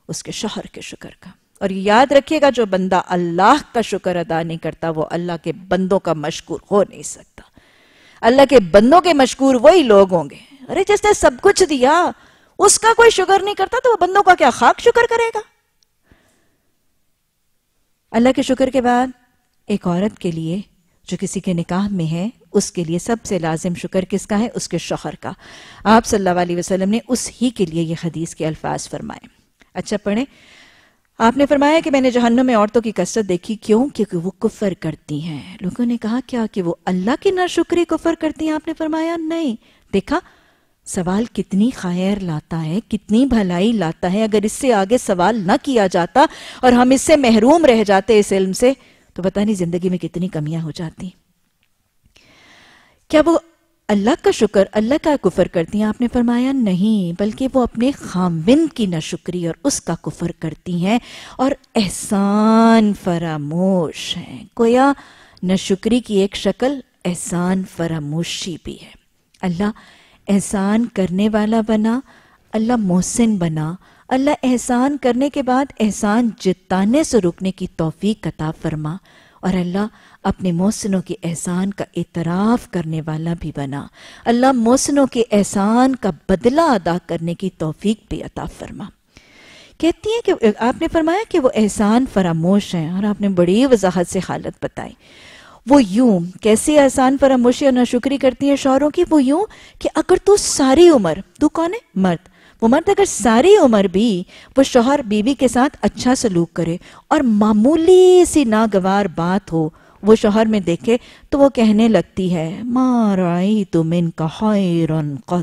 उसके शहर के शुक्र का और याद रखिएगा जो बंदा अल्लाह का शुक्र अदा नहीं करता वो अल्लाह के बंदों का मशकूर हो नहीं सकता अल्लाह के बंदों के मशकूर वही लोग होंगे अरे जिसने सब कुछ दिया उसका कोई शुक्र नहीं करता तो वो बंदों का क्या खाक शुक्र करेगा अल्लाह के शुक्र के बाद एक औरत के लिए जो किसी के निकाह में है उसके लिए सबसे लाजिम शुक्र किसका है उसके शोहर का आप सल्लल्लाहु अलैहि वसल्लम ने उस ही के लिए यह हदीस के अल्फाज फरमाए अच्छा पढ़े आपने फरमाया कि मैंने जहन्नुम में औरतों की कसरत देखी क्यों क्योंकि वो कुफर करती हैं लोगों ने कहा क्या कि वो अल्लाह की नाशुक्री कुफर करती हैं आपने फरमाया नहीं देखा सवाल कितनी खैर लाता है कितनी भलाई लाता है अगर इससे आगे सवाल न किया जाता और हम इससे महरूम रह जाते इस इल्म से तो पता नहीं जिंदगी में कितनी कमियां हो जाती क्या वो अल्लाह का शुक्र अल्लाह का कुफर करती हैं आपने फरमाया नहीं बल्कि वो अपने खामिंद की नशुक्री और उसका कुफर करती हैं और एहसान फरामोश हैं गोया नशुक्री की एक शक्ल एहसान फरामोशी भी है अल्लाह एहसान करने वाला बना अल्लाह मोहसिन बना अल्लाह एहसान करने के बाद एहसान जिताने से रुकने की तोफ़ी कता फरमा और अल्लाह अपने मोहसनों के एहसान का इतराफ़ करने वाला भी बना अल्लाह मोहसनों के एहसान का बदला अदा करने की तोफ़ीक भी अता फरमा कहती हैं कि आपने फरमाया कि वो एहसान फरामोश हैं और आपने बड़ी वजाहत से हालत बताई वो यूं कैसे एहसान फरामोशी और नशुक्री करती है शौहरों की वो यूं कि अगर तू सारी उम्र तू कौन है मर्द वो मर्द अगर सारी उम्र भी वो शोहर बीवी के साथ अच्छा सलूक करे और मामूली सी नागवार बात हो वो शोहर में देखे तो वो कहने लगती है माराई तुम इनका कहा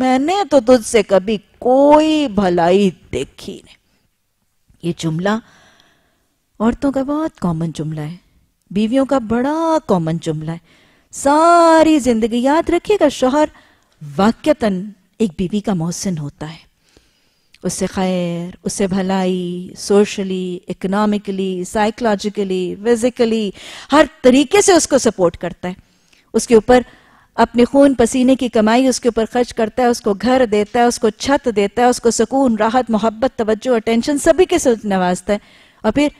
मैंने तो तुझसे कभी कोई भलाई देखी नहीं ये जुमला औरतों का बहुत कॉमन जुमला है बीवियों का बड़ा कॉमन जुमला है सारी जिंदगी याद रखिएगा शोहर वाक्यतन एक बीवी का मोहसिन होता है उससे खैर उससे भलाई सोशली इकोनॉमिकली साइकोलॉजिकली फिजिकली हर तरीके से उसको सपोर्ट करता है उसके ऊपर अपने खून पसीने की कमाई उसके ऊपर खर्च करता है उसको घर देता है उसको छत देता है उसको सुकून राहत मोहब्बत तवज्जो अटेंशन सभी के साथ नवाजता है और फिर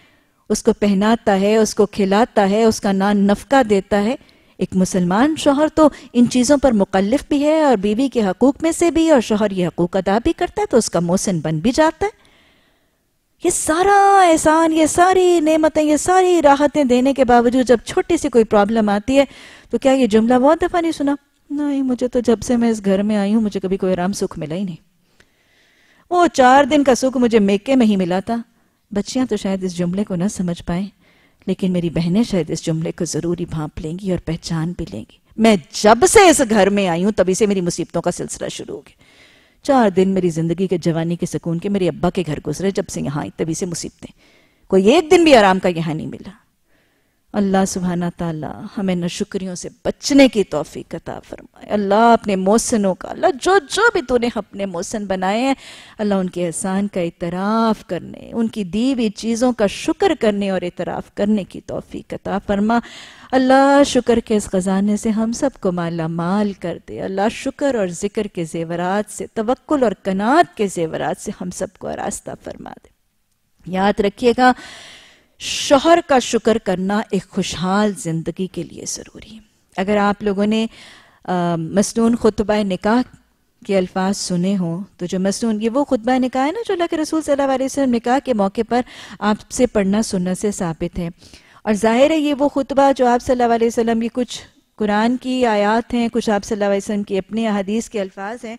उसको पहनाता है उसको खिलाता है उसका नान नफका देता है एक मुसलमान शोहर तो इन चीज़ों पर मुकलफ भी है और बीवी के हकूक़ में से भी और शोहर ये हकूक़ अदा भी करता है तो उसका मोहसिन बन भी जाता है ये सारा एहसान ये सारी नेमतें ये सारी राहतें देने के बावजूद जब छोटी सी कोई प्रॉब्लम आती है तो क्या ये जुमला बहुत दफ़ा नहीं सुना नहीं मुझे तो जब से मैं इस घर में आई हूं मुझे कभी कोई आराम सुख मिला ही नहीं वो चार दिन का सुख मुझे मेके में ही मिला था बच्चियां तो शायद इस जुमले को ना समझ पाए लेकिन मेरी बहनें शायद इस जुमले को ज़रूरी भांप लेंगी और पहचान भी लेंगी मैं जब से इस घर में आई हूं तभी से मेरी मुसीबतों का सिलसिला शुरू हो गया चार दिन मेरी जिंदगी के जवानी के सुकून के मेरे अब्बा के घर गुजरे जब से यहां आई तभी से मुसीबतें कोई एक दिन भी आराम का यहां नहीं मिला अल्लाह सुबहाना तला हमें नशुक्रियों से बचने की तोफ़ी कता फरमाए अल्लाह अपने मौसनों का अल्लाह जो जो भी तूने अपने मौसन बनाए हैं अल्लाह उनके एहसान का इतराफ़ करने उनकी दी हुई चीज़ों का शुक्र करने और इतराफ़ करने की तोफ़ी कता फरमा अल्लाह शुक्र के इस ख़जाने से हम सबको माला माल कर दे अल्लाह शुक्र और ज़िक्र के जेवरात से तवक्ल और कनात के जेवरात से हम सबको रास्ता फरमा दे याद रखिएगा शोहर का शुक्र करना एक खुशहाल ज़िंदगी के लिए ज़रूरी है अगर आप लोगों ने मसनून खुतबा निकाह के अल्फाज सुने हों तो जो मसनून ये वो खुतबा निकाह है ना जो के रसूल सल्लल्लाहु अलैहि वसल्लम निकाह के मौके पर आपसे पढ़ना सुनना से साबित है और ज़ाहिर है ये वो खुतबा जो आप सल्लल्लाहु अलैहि वसल्लम की कुछ कुरान की आयात हैं कुछ आप सल्लल्लाहु अलैहि वसल्लम की अपने अहदीस के अल्फाज हैं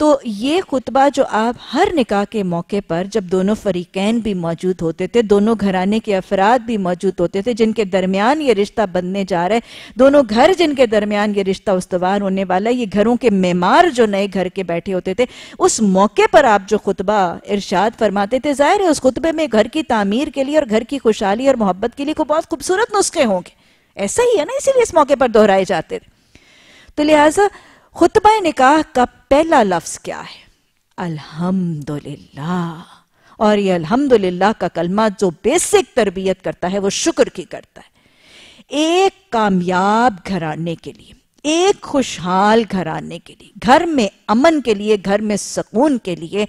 तो ये खुतबा जो आप हर निकाह के मौके पर जब दोनों फरीकैन भी मौजूद होते थे दोनों घराने के अफराद भी मौजूद होते थे जिनके दरमियान ये रिश्ता बनने जा रहा है दोनों घर जिनके दरमियान ये रिश्ता उसवार होने वाला है ये घरों के मेमार जो नए घर के बैठे होते थे उस मौके पर आप जो खुतबा इर्शाद फरमाते थे जाहिर है उस खुतबे में घर की तामीर के लिए और घर की खुशहाली और मोहब्बत के लिए को बहुत खूबसूरत नुस्खे होंगे ऐसा ही है ना इसीलिए इस मौके पर दोहराए जाते थे तो लिहाजा खुतबा निकाह का पहला लफ्ज क्या है अल्हम्दुलिल्लाह और ये अल्हम्दुलिल्लाह का कलमा जो बेसिक तरबियत करता है वो शुक्र की करता है एक कामयाब घराने के लिए एक खुशहाल घर आने के लिए घर में अमन के लिए घर में सकून के लिए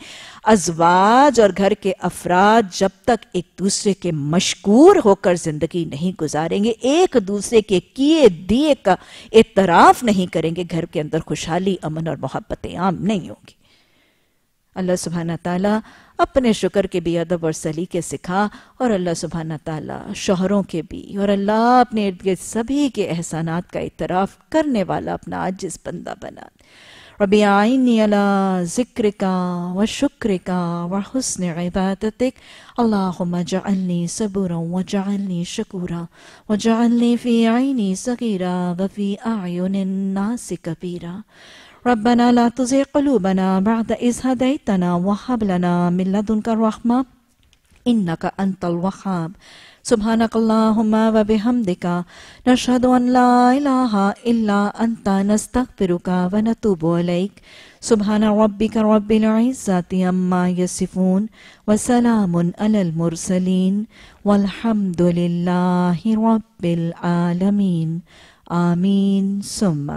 अजवाज और घर के अफराद जब तक एक दूसरे के मशकूर होकर जिंदगी नहीं गुजारेंगे एक दूसरे के किए दिए का एतराफ नहीं करेंगे घर के अंदर खुशहाली अमन और मोहब्बतें आम नहीं होंगी अल्लाह सुबहाना तला अपने शुक्र के भी अदब और सलीके सिखा और अल्लाह सुबहाना तला शोहरों के भी और अल्लाह अपने इर्द गिर्द सभी के एहसानात का इतराफ़ करने वाला अपना आजिज बंदा बना रबी आइनी अला जिक्र का व शुक्र का व हसन इबादत अल्लाहुम्मा जअलनी सबूरा व जअलनी शकूरा व जअलनी फ़ी आइनी सगीरा व फ़ी आयुनिन नास कबीरा रब्बना ला तुज़िग़ क़ुलूबना बअद इज़ हदैतना व हब लना मिन लदुनका रहमा इन्नका अंतल वहाब सुबहानक अल्लाहुम्मा व बिहमदिका नशहदु अन ला इलाहा इल्ला अंत नस्तगफिरुका व नतूबु अलैक सुबहान रब्बिक रब्बिल इज्जति अम्मा यसिफून व सलामुन अलल मुरसलीन वल्हम्दुलिल्लाहि रब्बिल आमीन सुम्मा